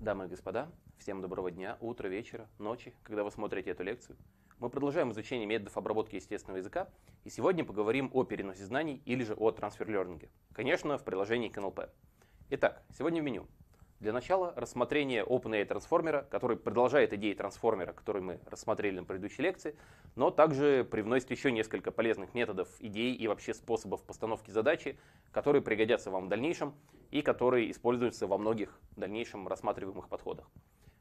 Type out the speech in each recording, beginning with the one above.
Дамы и господа, всем доброго дня, утра, вечера, ночи, когда вы смотрите эту лекцию. Мы продолжаем изучение методов обработки естественного языка, и сегодня поговорим о переносе знаний или же о трансфер-лернинге. Конечно, в приложении к НЛП. Итак, сегодня в меню для начала рассмотрение OpenAI трансформера, который продолжает идеи трансформера, которые мы рассмотрели на предыдущей лекции, но также привносит еще несколько полезных методов, идей и вообще способов постановки задачи, которые пригодятся вам в дальнейшем и которые используются во многих в дальнейшем рассматриваемых подходах.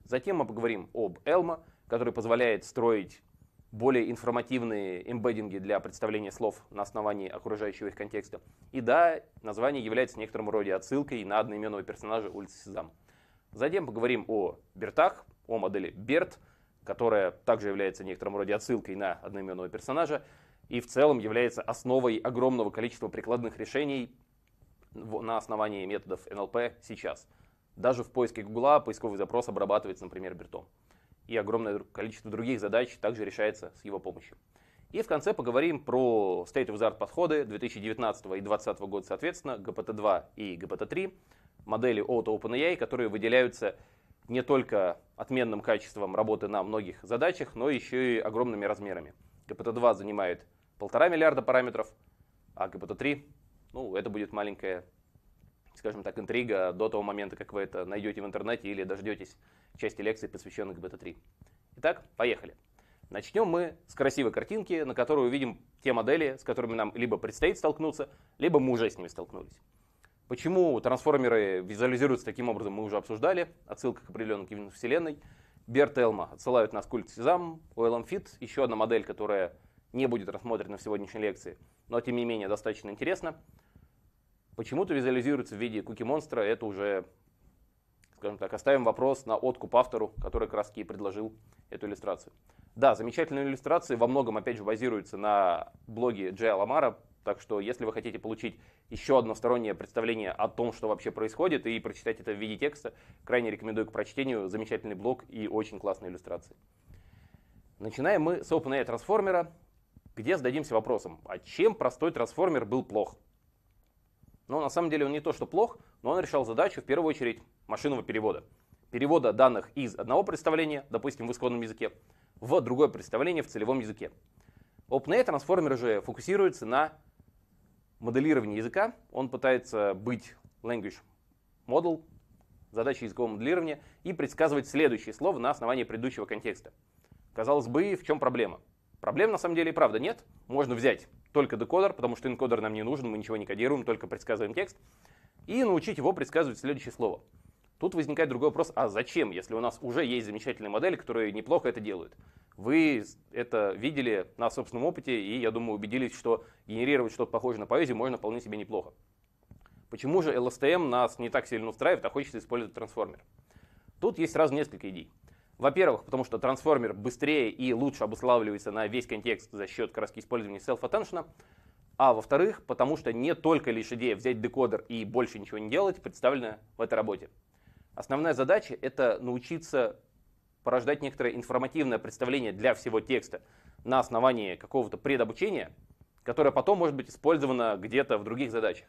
Затем мы поговорим об Elma, который позволяет строить более информативные эмбеддинги для представления слов на основании окружающего их контекста. И да, название является в некотором роде отсылкой на одноименного персонажа улицы Сезам. Затем поговорим о Бертах, о модели Берт, которая также является в некотором роде отсылкой на одноименного персонажа и в целом является основой огромного количества прикладных решений на основании методов НЛП сейчас. Даже в поиске Гугла поисковый запрос обрабатывается, например, Бертом и огромное количество других задач также решается с его помощью. И в конце поговорим про State of the Art подходы 2019 и 2020 года, соответственно, GPT-2 и GPT-3, модели от OpenAI, которые выделяются не только отменным качеством работы на многих задачах, но еще и огромными размерами. GPT-2 занимает полтора миллиарда параметров, а GPT-3, ну, это будет маленькая, скажем так, интрига до того момента, как вы это найдете в интернете или дождетесь части лекции, посвященной ГБТ-3. Итак, поехали. Начнем мы с красивой картинки, на которой увидим те модели, с которыми нам либо предстоит столкнуться, либо мы уже с ними столкнулись. Почему трансформеры визуализируются таким образом, мы уже обсуждали. Отсылка к определенным гимну Вселенной. Берт Элма отсылают нас к культ Сезам, Oil Fit, еще одна модель, которая не будет рассмотрена в сегодняшней лекции, но тем не менее достаточно интересна. Почему-то визуализируется в виде куки монстра, это уже скажем так, оставим вопрос на откуп автору, который как предложил эту иллюстрацию. Да, замечательные иллюстрации во многом, опять же, базируются на блоге Джея Ламара, так что если вы хотите получить еще одностороннее представление о том, что вообще происходит, и прочитать это в виде текста, крайне рекомендую к прочтению замечательный блог и очень классные иллюстрации. Начинаем мы с OpenAI трансформера, где зададимся вопросом, а чем простой трансформер был плох? Но ну, на самом деле он не то, что плох, но он решал задачу в первую очередь машинного перевода. Перевода данных из одного представления, допустим, в исходном языке, в другое представление в целевом языке. OpenAI трансформер же фокусируется на моделировании языка. Он пытается быть language model, задача языкового моделирования, и предсказывать следующее слово на основании предыдущего контекста. Казалось бы, в чем проблема? Проблем на самом деле и правда нет. Можно взять только декодер, потому что энкодер нам не нужен, мы ничего не кодируем, только предсказываем текст, и научить его предсказывать следующее слово. Тут возникает другой вопрос, а зачем, если у нас уже есть замечательные модели, которые неплохо это делают? Вы это видели на собственном опыте и, я думаю, убедились, что генерировать что-то похожее на поэзию можно вполне себе неплохо. Почему же LSTM нас не так сильно устраивает, а хочется использовать трансформер? Тут есть сразу несколько идей. Во-первых, потому что трансформер быстрее и лучше обуславливается на весь контекст за счет как использования self-attention. А во-вторых, потому что не только лишь идея взять декодер и больше ничего не делать представлена в этой работе. Основная задача — это научиться порождать некоторое информативное представление для всего текста на основании какого-то предобучения, которое потом может быть использовано где-то в других задачах.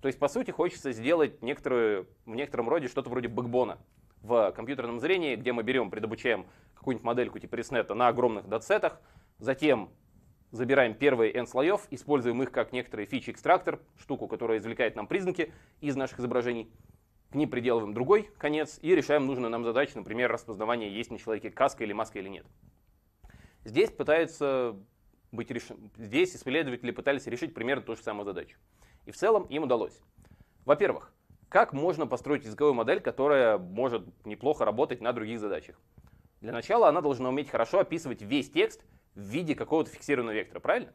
То есть, по сути, хочется сделать некоторую, в некотором роде что-то вроде бэкбона в компьютерном зрении, где мы берем, предобучаем какую-нибудь модельку типа ResNet на огромных датсетах, затем забираем первые n слоев, используем их как некоторый фич-экстрактор, штуку, которая извлекает нам признаки из наших изображений, к ним приделываем другой конец и решаем нужную нам задачу, например, распознавание, есть на человеке каска или маска или нет. Здесь пытаются быть решен... Здесь исследователи пытались решить примерно ту же самую задачу. И в целом им удалось. Во-первых, как можно построить языковую модель, которая может неплохо работать на других задачах? Для начала она должна уметь хорошо описывать весь текст в виде какого-то фиксированного вектора, правильно?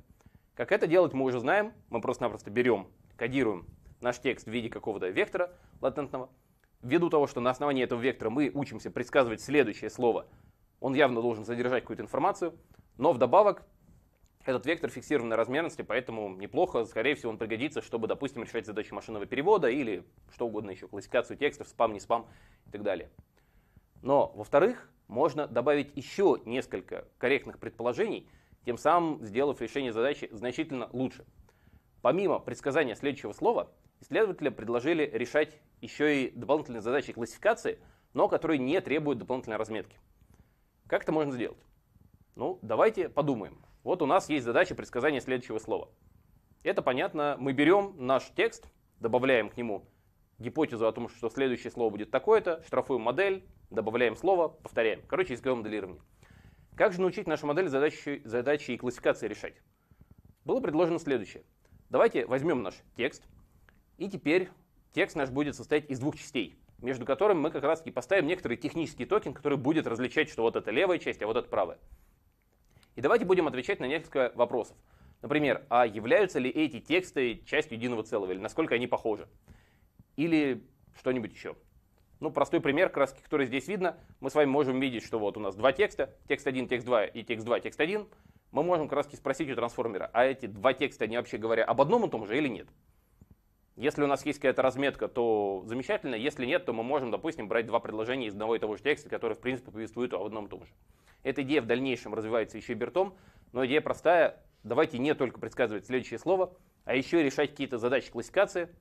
Как это делать мы уже знаем, мы просто-напросто берем, кодируем наш текст в виде какого-то вектора, латентного, ввиду того, что на основании этого вектора мы учимся предсказывать следующее слово, он явно должен содержать какую-то информацию, но вдобавок этот вектор фиксированной размерности, поэтому неплохо, скорее всего, он пригодится, чтобы, допустим, решать задачи машинного перевода или что угодно еще, классификацию текстов, спам, не спам и так далее. Но, во-вторых, можно добавить еще несколько корректных предположений, тем самым сделав решение задачи значительно лучше. Помимо предсказания следующего слова, Исследователи предложили решать еще и дополнительные задачи классификации, но которые не требуют дополнительной разметки. Как это можно сделать? Ну, давайте подумаем. Вот у нас есть задача предсказания следующего слова. Это понятно, мы берем наш текст, добавляем к нему гипотезу о том, что следующее слово будет такое-то, штрафуем модель, добавляем слово, повторяем. Короче, языковое моделирование. Как же научить нашу модель задачи, задачи и классификации решать? Было предложено следующее. Давайте возьмем наш текст – и теперь текст наш будет состоять из двух частей, между которыми мы как раз таки поставим некоторый технический токен, который будет различать, что вот это левая часть, а вот это правая. И давайте будем отвечать на несколько вопросов. Например, а являются ли эти тексты частью единого целого, или насколько они похожи? Или что-нибудь еще? Ну, простой пример, краски, который здесь видно. Мы с вами можем видеть, что вот у нас два текста, текст 1, текст 2 и текст 2, текст 1. Мы можем краски спросить у трансформера, а эти два текста, они вообще говоря об одном и том же или нет? Если у нас есть какая-то разметка, то замечательно. Если нет, то мы можем, допустим, брать два предложения из одного и того же текста, которые, в принципе, повествуют о одном и том же. Эта идея в дальнейшем развивается еще и Бертом, но идея простая. Давайте не только предсказывать следующее слово, а еще и решать какие-то задачи классификации,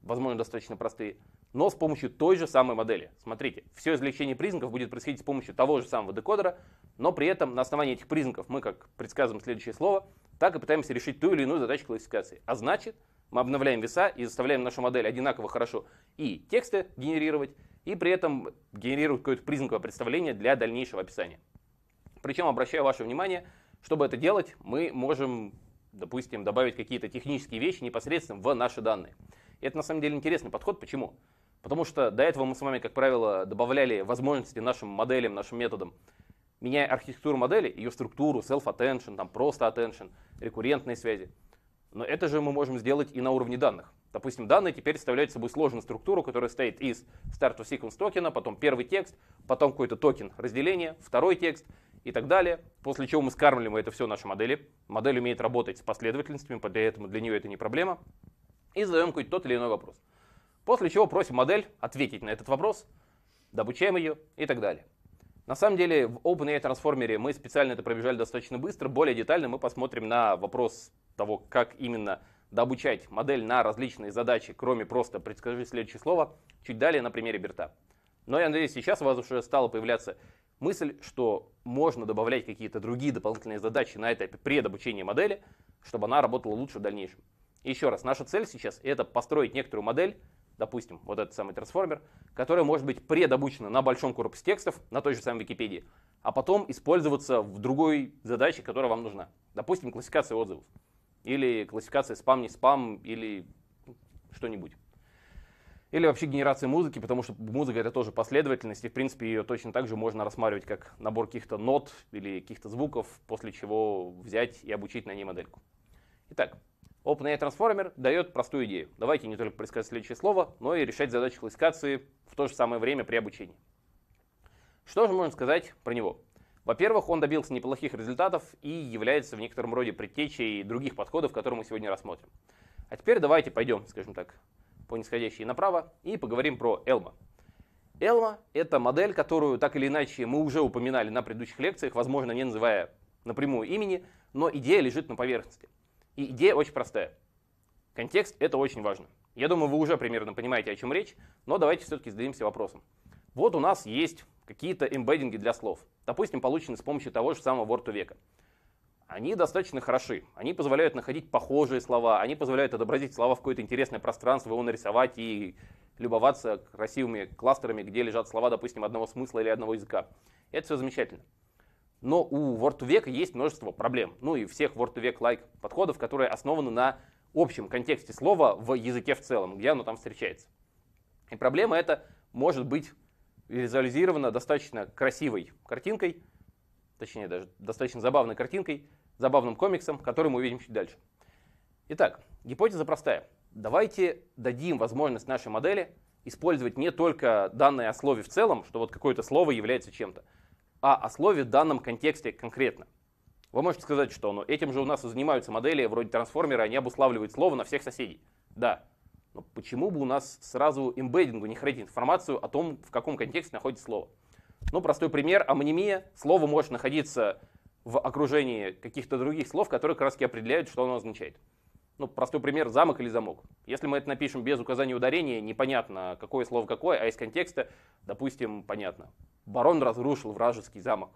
возможно, достаточно простые, но с помощью той же самой модели. Смотрите, все извлечение признаков будет происходить с помощью того же самого декодера, но при этом на основании этих признаков мы как предсказываем следующее слово, так и пытаемся решить ту или иную задачу классификации. А значит, мы обновляем веса и заставляем нашу модель одинаково хорошо и тексты генерировать, и при этом генерировать какое-то признаковое представление для дальнейшего описания. Причем, обращаю ваше внимание, чтобы это делать, мы можем, допустим, добавить какие-то технические вещи непосредственно в наши данные. И это на самом деле интересный подход. Почему? Потому что до этого мы с вами, как правило, добавляли возможности нашим моделям, нашим методам, меняя архитектуру модели, ее структуру, self-attention, там просто attention, рекуррентные связи. Но это же мы можем сделать и на уровне данных. Допустим, данные теперь представляют собой сложную структуру, которая состоит из start of sequence токена, потом первый текст, потом какой-то токен разделения, второй текст и так далее. После чего мы скармливаем это все нашей модели. Модель умеет работать с последовательностями, поэтому для нее это не проблема. И задаем какой-то тот или иной вопрос. После чего просим модель ответить на этот вопрос, добучаем ее и так далее. На самом деле в OpenAI трансформере мы специально это пробежали достаточно быстро. Более детально мы посмотрим на вопрос того, как именно дообучать модель на различные задачи, кроме просто «предскажи следующее слово», чуть далее на примере Берта. Но я надеюсь, сейчас у вас уже стала появляться мысль, что можно добавлять какие-то другие дополнительные задачи на этапе предобучения модели, чтобы она работала лучше в дальнейшем. Еще раз, наша цель сейчас это построить некоторую модель, допустим, вот этот самый трансформер, который может быть предобучен на большом корпусе текстов на той же самой Википедии, а потом использоваться в другой задаче, которая вам нужна. Допустим, классификация отзывов или классификация спам, не спам, или что-нибудь. Или вообще генерация музыки, потому что музыка это тоже последовательность, и в принципе ее точно так же можно рассматривать как набор каких-то нот или каких-то звуков, после чего взять и обучить на ней модельку. Итак, OpenAI Transformer дает простую идею. Давайте не только поискать следующее слово, но и решать задачи классификации в то же самое время при обучении. Что же можно сказать про него? Во-первых, он добился неплохих результатов и является в некотором роде предтечей других подходов, которые мы сегодня рассмотрим. А теперь давайте пойдем, скажем так, по нисходящей направо и поговорим про Элма. Элма — это модель, которую так или иначе мы уже упоминали на предыдущих лекциях, возможно, не называя напрямую имени, но идея лежит на поверхности. И идея очень простая. Контекст — это очень важно. Я думаю, вы уже примерно понимаете, о чем речь, но давайте все-таки зададимся вопросом. Вот у нас есть какие-то эмбеддинги для слов, допустим, получены с помощью того же самого Word века. Они достаточно хороши, они позволяют находить похожие слова, они позволяют отобразить слова в какое-то интересное пространство, его нарисовать и любоваться красивыми кластерами, где лежат слова, допустим, одного смысла или одного языка. Это все замечательно. Но у Word to Vec есть множество проблем. Ну и всех Word to лайк like подходов, которые основаны на общем контексте слова в языке в целом, где оно там встречается. И проблема эта может быть визуализирована достаточно красивой картинкой, точнее даже достаточно забавной картинкой, забавным комиксом, который мы увидим чуть дальше. Итак, гипотеза простая. Давайте дадим возможность нашей модели использовать не только данные о слове в целом, что вот какое-то слово является чем-то, а о слове в данном контексте конкретно. Вы можете сказать, что ну, этим же у нас и занимаются модели вроде трансформера, они обуславливают слово на всех соседей. Да, но почему бы у нас сразу имбеддингу не хранить информацию о том, в каком контексте находится слово? Ну, простой пример, амонимия. Слово может находиться в окружении каких-то других слов, которые как раз и определяют, что оно означает. Ну, простой пример, замок или замок. Если мы это напишем без указания ударения, непонятно, какое слово какое, а из контекста, допустим, понятно. Барон разрушил вражеский замок.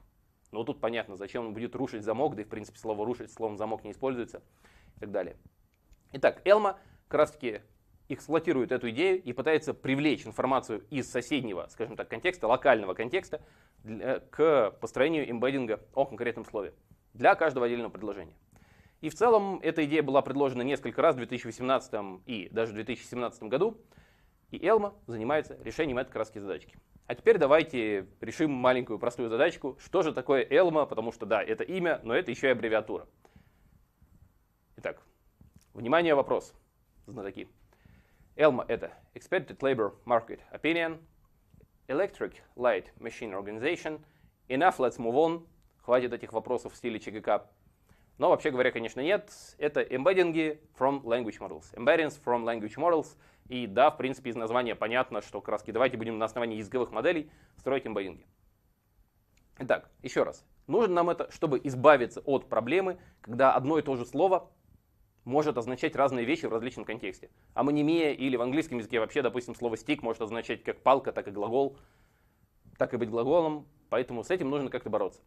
Ну тут понятно, зачем он будет рушить замок, да и в принципе слово рушить, словом замок не используется и так далее. Итак, Элма как раз таки эксплуатирует эту идею и пытается привлечь информацию из соседнего, скажем так, контекста, локального контекста для, к построению эмбеддинга о конкретном слове для каждого отдельного предложения. И в целом эта идея была предложена несколько раз в 2018 и даже в 2017 году. И Элма занимается решением этой краски задачки. А теперь давайте решим маленькую простую задачку. Что же такое Элма? Потому что да, это имя, но это еще и аббревиатура. Итак, внимание, вопрос. Знатоки. Элма это Expected Labor Market Opinion, Electric Light Machine Organization, Enough, let's move on. Хватит этих вопросов в стиле ЧГК. Но вообще говоря, конечно, нет. Это embedding from language models. Embeddings from language models. И да, в принципе, из названия понятно, что Краски, давайте будем на основании языковых моделей строить эмбеддинги. Итак, еще раз. Нужно нам это, чтобы избавиться от проблемы, когда одно и то же слово может означать разные вещи в различном контексте. Амонимия или в английском языке вообще, допустим, слово стик может означать как палка, так и глагол, так и быть глаголом. Поэтому с этим нужно как-то бороться.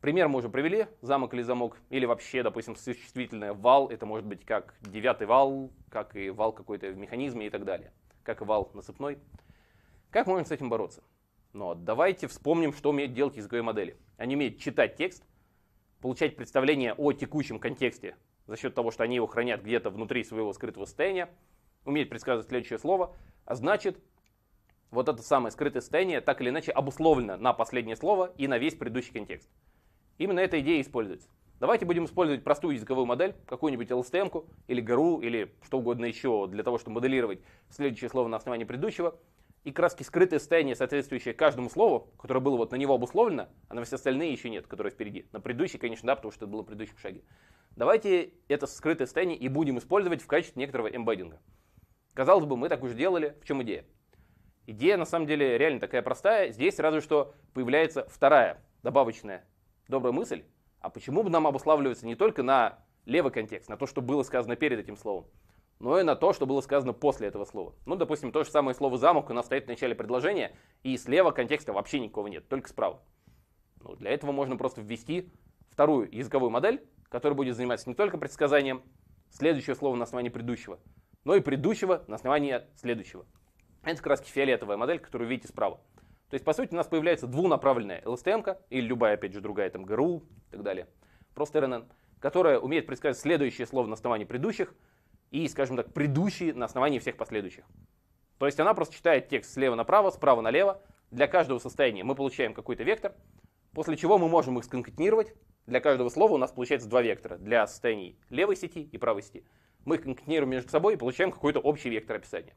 Пример мы уже привели, замок или замок, или вообще, допустим, существительное вал, это может быть как девятый вал, как и вал какой-то в механизме и так далее, как и вал насыпной. Как можно с этим бороться? Но ну давайте вспомним, что умеют делать языковые модели. Они умеют читать текст, получать представление о текущем контексте за счет того, что они его хранят где-то внутри своего скрытого состояния, умеют предсказывать следующее слово, а значит, вот это самое скрытое состояние так или иначе обусловлено на последнее слово и на весь предыдущий контекст. Именно эта идея используется. Давайте будем использовать простую языковую модель, какую-нибудь LSTM, или GRU, или что угодно еще, для того, чтобы моделировать следующее слово на основании предыдущего. И краски скрытое состояние, соответствующее каждому слову, которое было вот на него обусловлено, а на все остальные еще нет, которые впереди. На предыдущий, конечно, да, потому что это было в предыдущем шаге. Давайте это скрытое состояние и будем использовать в качестве некоторого эмбеддинга. Казалось бы, мы так уже делали. В чем идея? Идея, на самом деле, реально такая простая. Здесь сразу что появляется вторая добавочная Добрая мысль. А почему бы нам обуславливаться не только на левый контекст, на то, что было сказано перед этим словом, но и на то, что было сказано после этого слова. Ну, допустим, то же самое слово «замок» у нас стоит в начале предложения, и слева контекста вообще никого нет, только справа. Ну, для этого можно просто ввести вторую языковую модель, которая будет заниматься не только предсказанием следующего слова на основании предыдущего, но и предыдущего на основании следующего. Это как раз фиолетовая модель, которую видите справа. То есть, по сути, у нас появляется двунаправленная ЛСТМ или любая, опять же, другая, там, ГРУ и так далее, просто РНН, которая умеет предсказать следующее слово на основании предыдущих и, скажем так, предыдущие на основании всех последующих. То есть она просто читает текст слева направо, справа налево. Для каждого состояния мы получаем какой-то вектор, после чего мы можем их сконкатенировать. Для каждого слова у нас получается два вектора. Для состояний левой сети и правой сети. Мы их конкатенируем между собой и получаем какой-то общий вектор описания.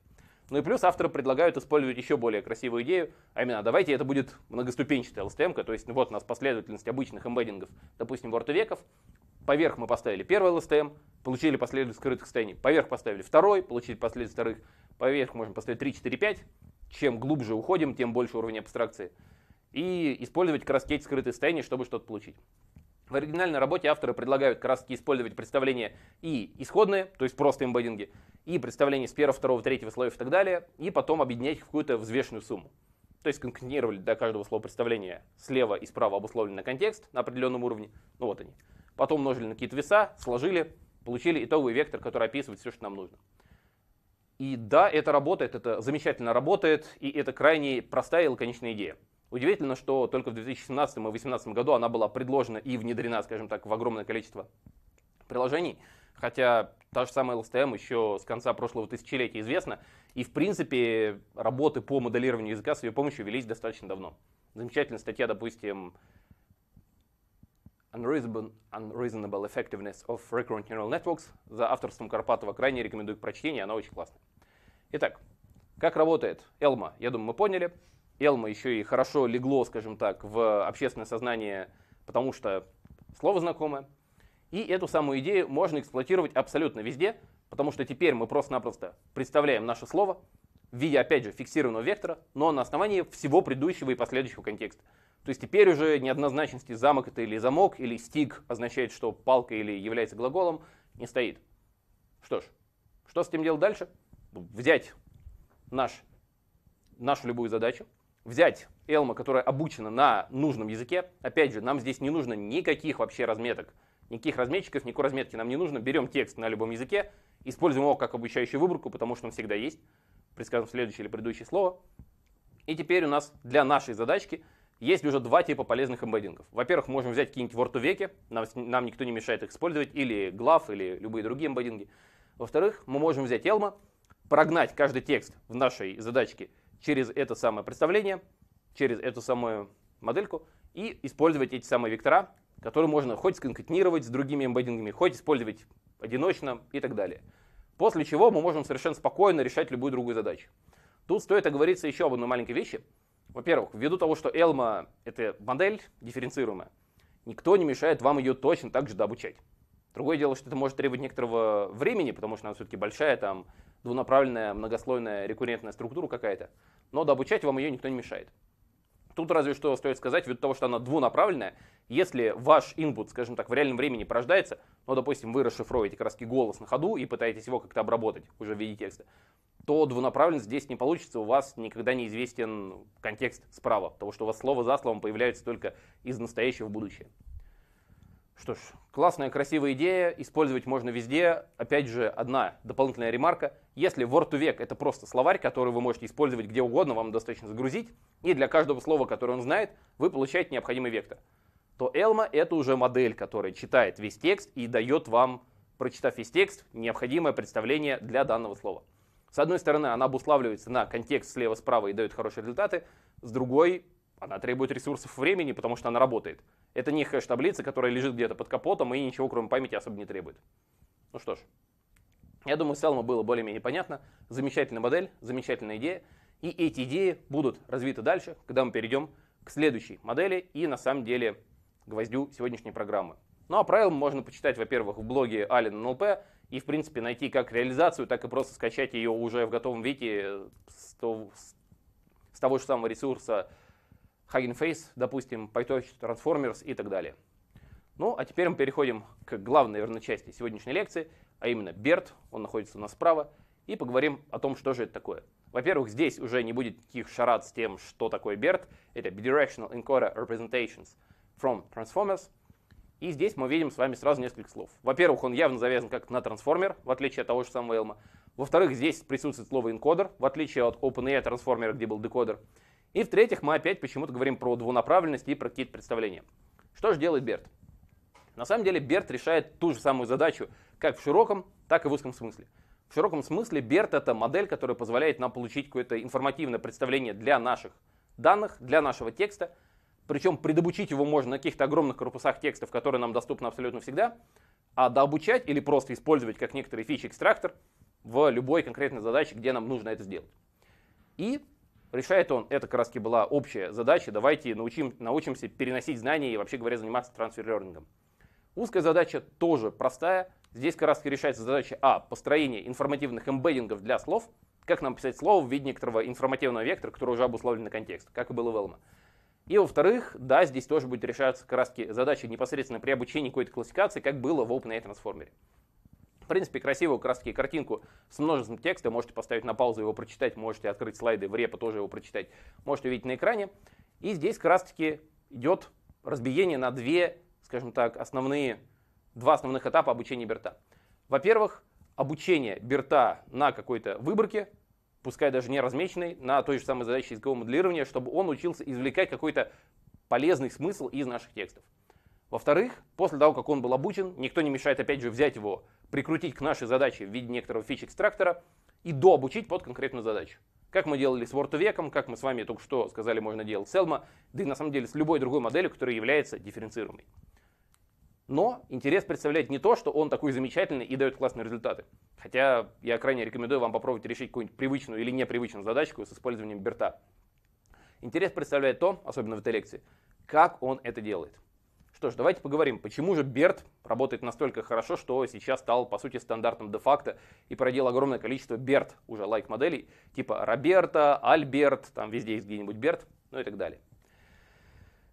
Ну и плюс авторы предлагают использовать еще более красивую идею, а именно давайте это будет многоступенчатая LSTM, то есть вот у нас последовательность обычных эмбеддингов, допустим, ворд-веков, поверх мы поставили первый LSTM, получили последовательность скрытых состояний, поверх поставили второй, получили последовательность вторых, поверх можем поставить 3, 4, 5. Чем глубже уходим, тем больше уровень абстракции. И использовать как раз эти скрытые состояния, чтобы что-то получить. В оригинальной работе авторы предлагают как раз использовать представления и исходные, то есть просто эмбеддинги, и представления с первого, второго, третьего слоев и так далее, и потом объединять их в какую-то взвешенную сумму. То есть конкретировали для каждого слова представления слева и справа обусловленный контекст на определенном уровне, ну вот они. Потом множили на какие-то веса, сложили, получили итоговый вектор, который описывает все, что нам нужно. И да, это работает, это замечательно работает, и это крайне простая и лаконичная идея. Удивительно, что только в 2017 и 2018 году она была предложена и внедрена, скажем так, в огромное количество приложений, хотя та же самая LSTM еще с конца прошлого тысячелетия известна, и в принципе работы по моделированию языка с ее помощью велись достаточно давно. Замечательная статья, допустим, Unreasonable, Unreasonable Effectiveness of Recurrent Neural Networks за авторством Карпатова. Крайне рекомендую к прочтению, она очень классная. Итак, как работает Элма? Я думаю, мы поняли. Элма еще и хорошо легло, скажем так, в общественное сознание, потому что слово знакомое. И эту самую идею можно эксплуатировать абсолютно везде, потому что теперь мы просто-напросто представляем наше слово в виде, опять же, фиксированного вектора, но на основании всего предыдущего и последующего контекста. То есть теперь уже неоднозначности замок это или замок, или стик означает, что палка или является глаголом, не стоит. Что ж, что с этим делать дальше? Взять наш, нашу любую задачу, взять Элма, которая обучена на нужном языке, опять же, нам здесь не нужно никаких вообще разметок, никаких разметчиков, никакой разметки нам не нужно. Берем текст на любом языке, используем его как обучающую выборку, потому что он всегда есть. предсказываем следующее или предыдущее слово. И теперь у нас для нашей задачки есть уже два типа полезных эмбеддингов. Во-первых, можем взять какие-нибудь word нам, нам никто не мешает их использовать, или глав, или любые другие эмбеддинги. Во-вторых, мы можем взять Elma, прогнать каждый текст в нашей задачке через это самое представление, через эту самую модельку и использовать эти самые вектора, которые можно хоть сконкатенировать с другими эмбеддингами, хоть использовать одиночно и так далее. После чего мы можем совершенно спокойно решать любую другую задачу. Тут стоит оговориться еще об одной маленькой вещи. Во-первых, ввиду того, что Элма — это модель дифференцируемая, никто не мешает вам ее точно так же дообучать. Другое дело, что это может требовать некоторого времени, потому что она все-таки большая, там, двунаправленная, многослойная, рекуррентная структура какая-то. Но дообучать вам ее никто не мешает. Тут разве что стоит сказать, ввиду того, что она двунаправленная, если ваш input, скажем так, в реальном времени порождается, ну, допустим, вы расшифровываете как раз голос на ходу и пытаетесь его как-то обработать уже в виде текста, то двунаправленность здесь не получится, у вас никогда не известен контекст справа, потому что у вас слово за словом появляется только из настоящего в будущее. Что ж, классная, красивая идея, использовать можно везде. Опять же, одна дополнительная ремарка. Если word to vec это просто словарь, который вы можете использовать где угодно, вам достаточно загрузить, и для каждого слова, которое он знает, вы получаете необходимый вектор, то Elma это уже модель, которая читает весь текст и дает вам, прочитав весь текст, необходимое представление для данного слова. С одной стороны, она обуславливается на контекст слева-справа и дает хорошие результаты, с другой, она требует ресурсов времени, потому что она работает. Это не хэш-таблица, которая лежит где-то под капотом и ничего кроме памяти особо не требует. Ну что ж, я думаю, с Elmo было более-менее понятно. Замечательная модель, замечательная идея. И эти идеи будут развиты дальше, когда мы перейдем к следующей модели и на самом деле гвоздю сегодняшней программы. Ну а правила можно почитать, во-первых, в блоге Allen НЛП и, в принципе, найти как реализацию, так и просто скачать ее уже в готовом виде с того, с того же самого ресурса Hagenface, допустим, PyTorch, Transformers и так далее. Ну, а теперь мы переходим к главной, наверное, части сегодняшней лекции, а именно BERT, он находится у нас справа, и поговорим о том, что же это такое. Во-первых, здесь уже не будет никаких шарат с тем, что такое BERT. Это Bidirectional Encoder Representations from Transformers. И здесь мы видим с вами сразу несколько слов. Во-первых, он явно завязан как на трансформер, в отличие от того же самого Элма. Во-вторых, здесь присутствует слово encoder, в отличие от OpenAI трансформера, где был декодер. И в-третьих, мы опять почему-то говорим про двунаправленность и про какие-то представления. Что же делает Берт? На самом деле Берт решает ту же самую задачу, как в широком, так и в узком смысле. В широком смысле Берт это модель, которая позволяет нам получить какое-то информативное представление для наших данных, для нашего текста. Причем предобучить его можно на каких-то огромных корпусах текстов, которые нам доступны абсолютно всегда. А дообучать или просто использовать как некоторый фичи-экстрактор в любой конкретной задаче, где нам нужно это сделать. И решает он, это как раз была общая задача, давайте научим, научимся переносить знания и вообще говоря заниматься трансфер-лернингом. Узкая задача тоже простая, здесь как раз решается задача А, построение информативных эмбеддингов для слов, как нам писать слово в виде некоторого информативного вектора, который уже обусловлен на контекст, как и было в Элма. И во-вторых, да, здесь тоже будет решаться как раз задача непосредственно при обучении какой-то классификации, как было в OpenAI трансформере принципе, красивую краски картинку с множеством текста. Можете поставить на паузу его прочитать, можете открыть слайды в репо, тоже его прочитать. Можете увидеть на экране. И здесь как раз-таки идет разбиение на две, скажем так, основные, два основных этапа обучения Берта. Во-первых, обучение Берта на какой-то выборке, пускай даже не размеченной, на той же самой задаче языкового моделирования, чтобы он учился извлекать какой-то полезный смысл из наших текстов. Во-вторых, после того, как он был обучен, никто не мешает опять же взять его, прикрутить к нашей задаче в виде некоторого фич-экстрактора и дообучить под конкретную задачу. Как мы делали с word 2 как мы с вами только что сказали, можно делать с Elma, да и на самом деле с любой другой моделью, которая является дифференцируемой. Но интерес представляет не то, что он такой замечательный и дает классные результаты. Хотя я крайне рекомендую вам попробовать решить какую-нибудь привычную или непривычную задачку с использованием Берта. Интерес представляет то, особенно в этой лекции, как он это делает. Что ж, давайте поговорим, почему же Берт работает настолько хорошо, что сейчас стал, по сути, стандартом де-факто и породил огромное количество Берт, уже лайк-моделей, типа Роберта, Альберт, там везде есть где-нибудь Берт, ну и так далее.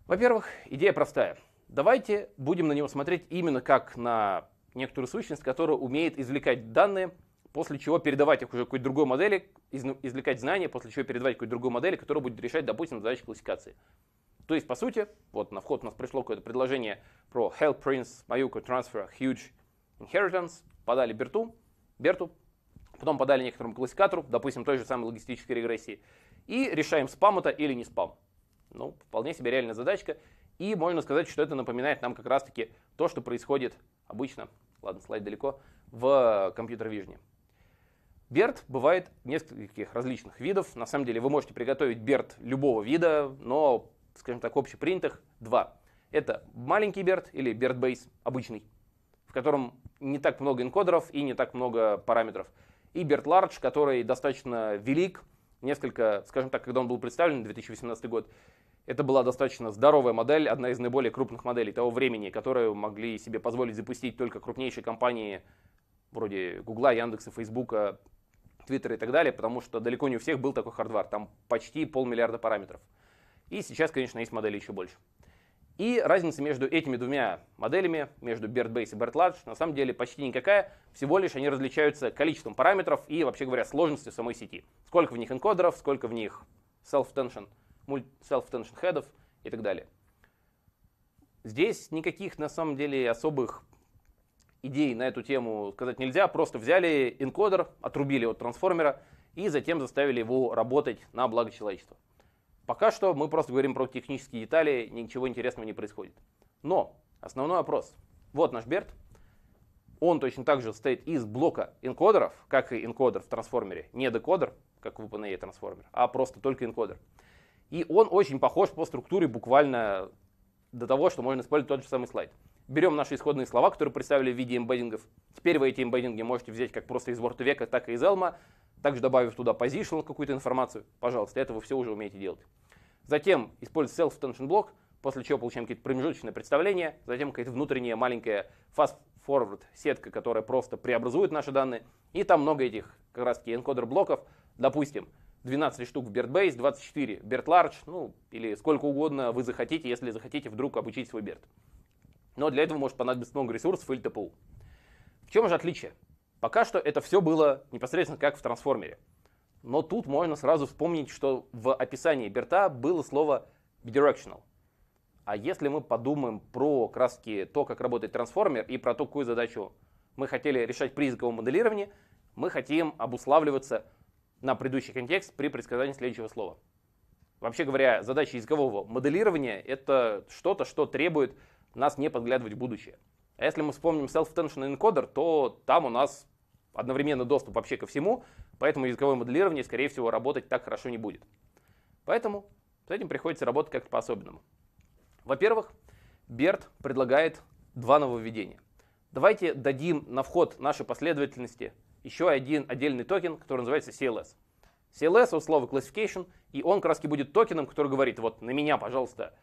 Во-первых, идея простая. Давайте будем на него смотреть именно как на некоторую сущность, которая умеет извлекать данные, после чего передавать их уже какой-то другой модели, извлекать знания, после чего передавать какой-то другой модели, которая будет решать, допустим, задачи классификации. То есть, по сути, вот на вход у нас пришло какое-то предложение про Help Prince Mayuko Transfer Huge Inheritance, подали Берту, Берту, потом подали некоторому классикатору, допустим, той же самой логистической регрессии, и решаем, спам это или не спам. Ну, вполне себе реальная задачка, и можно сказать, что это напоминает нам как раз-таки то, что происходит обычно, ладно, слайд далеко, в компьютер-вижне. Берт бывает нескольких различных видов. На самом деле вы можете приготовить берт любого вида, но скажем так, общепринятых два. Это маленький BERT или BERT Base обычный, в котором не так много энкодеров и не так много параметров. И BERT Large, который достаточно велик, несколько, скажем так, когда он был представлен, 2018 год, это была достаточно здоровая модель, одна из наиболее крупных моделей того времени, которую могли себе позволить запустить только крупнейшие компании вроде Гугла, Яндекса, Фейсбука, Твиттера и так далее, потому что далеко не у всех был такой хардвар. Там почти полмиллиарда параметров. И сейчас, конечно, есть модели еще больше. И разница между этими двумя моделями, между BERT Base и BERT Large, на самом деле почти никакая, всего лишь они различаются количеством параметров и, вообще говоря, сложностью самой сети. Сколько в них энкодеров, сколько в них self-tension, self-tension хедов и так далее. Здесь никаких, на самом деле, особых идей на эту тему сказать нельзя. Просто взяли энкодер, отрубили от трансформера и затем заставили его работать на благо человечества. Пока что мы просто говорим про технические детали, ничего интересного не происходит. Но основной вопрос. Вот наш Берт. Он точно так же состоит из блока энкодеров, как и энкодер в трансформере. Не декодер, как в OpenAI трансформер, а просто только энкодер. И он очень похож по структуре буквально до того, что можно использовать тот же самый слайд. Берем наши исходные слова, которые представили в виде эмбеддингов. Теперь вы эти эмбеддинги можете взять как просто из Word века, так и из Elma, также добавив туда positional какую-то информацию, пожалуйста, это вы все уже умеете делать. Затем используем self attention блок, после чего получаем какие-то промежуточные представления, затем какая-то внутренняя маленькая fast-forward сетка, которая просто преобразует наши данные, и там много этих как раз таки энкодер блоков, допустим, 12 штук в bert base, 24 в bert large, ну или сколько угодно вы захотите, если захотите вдруг обучить свой bert. Но для этого может понадобиться много ресурсов или ТПУ. В чем же отличие? Пока что это все было непосредственно как в трансформере. Но тут можно сразу вспомнить, что в описании Берта было слово bidirectional. А если мы подумаем про краски то, как работает трансформер и про то, какую задачу мы хотели решать при языковом моделировании, мы хотим обуславливаться на предыдущий контекст при предсказании следующего слова. Вообще говоря, задача языкового моделирования — это что-то, что требует нас не подглядывать в будущее. А если мы вспомним Self-Attention Encoder, то там у нас одновременно доступ вообще ко всему, поэтому языковое моделирование, скорее всего, работать так хорошо не будет. Поэтому с этим приходится работать как-то по-особенному. Во-первых, Bert предлагает два нововведения. Давайте дадим на вход нашей последовательности еще один отдельный токен, который называется CLS. CLS от слова classification, и он как раз и будет токеном, который говорит, вот на меня, пожалуйста,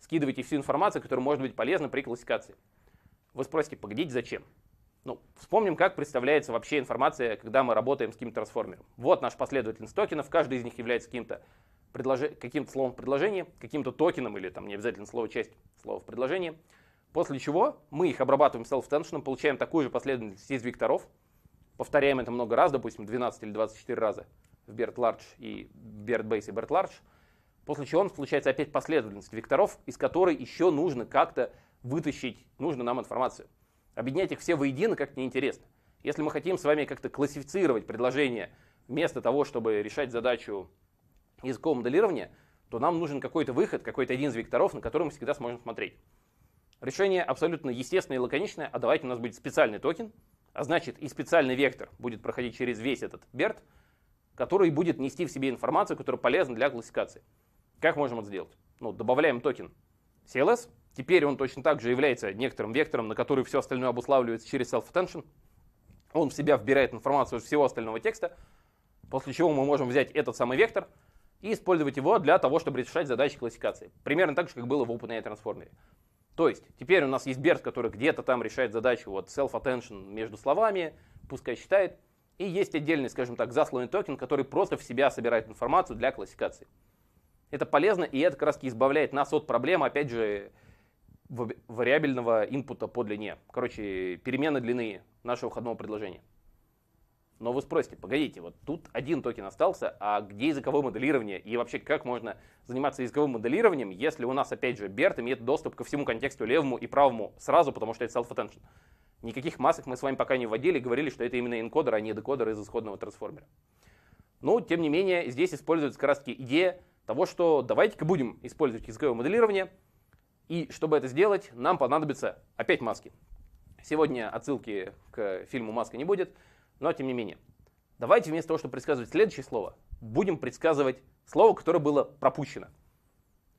скидывайте всю информацию, которая может быть полезна при классификации. Вы спросите, погодите, зачем? Ну, вспомним, как представляется вообще информация, когда мы работаем с каким-то трансформером. Вот наш последовательность токенов, каждый из них является каким-то предложи- каким-то словом в предложении, каким-то токеном или там не обязательно слово часть слова в предложении. После чего мы их обрабатываем self-tension, получаем такую же последовательность из векторов, повторяем это много раз, допустим, 12 или 24 раза в BERT Large и BERT Base и BERT Large, после чего у нас получается опять последовательность векторов, из которой еще нужно как-то вытащить нужную нам информацию. Объединять их все воедино как-то неинтересно. Если мы хотим с вами как-то классифицировать предложение вместо того, чтобы решать задачу языкового моделирования, то нам нужен какой-то выход, какой-то один из векторов, на который мы всегда сможем смотреть. Решение абсолютно естественное и лаконичное, а давайте у нас будет специальный токен, а значит и специальный вектор будет проходить через весь этот BERT, который будет нести в себе информацию, которая полезна для классификации. Как можем это сделать? Ну, добавляем токен CLS, Теперь он точно так же является некоторым вектором, на который все остальное обуславливается через self-attention. Он в себя вбирает информацию из всего остального текста, после чего мы можем взять этот самый вектор и использовать его для того, чтобы решать задачи классификации. Примерно так же, как было в OpenAI трансформере. То есть, теперь у нас есть BERT, который где-то там решает задачу вот self-attention между словами, пускай считает, и есть отдельный, скажем так, засланный токен, который просто в себя собирает информацию для классификации. Это полезно, и это как раз избавляет нас от проблем, опять же, вариабельного инпута по длине. Короче, перемены длины нашего входного предложения. Но вы спросите, погодите, вот тут один токен остался, а где языковое моделирование? И вообще, как можно заниматься языковым моделированием, если у нас, опять же, BERT имеет доступ ко всему контексту левому и правому сразу, потому что это self-attention. Никаких масок мы с вами пока не вводили, говорили, что это именно энкодер, а не декодер из исходного трансформера. Но, ну, тем не менее, здесь используется как раз таки идея того, что давайте-ка будем использовать языковое моделирование – и чтобы это сделать, нам понадобится опять маски. Сегодня отсылки к фильму «Маска» не будет, но тем не менее. Давайте вместо того, чтобы предсказывать следующее слово, будем предсказывать слово, которое было пропущено.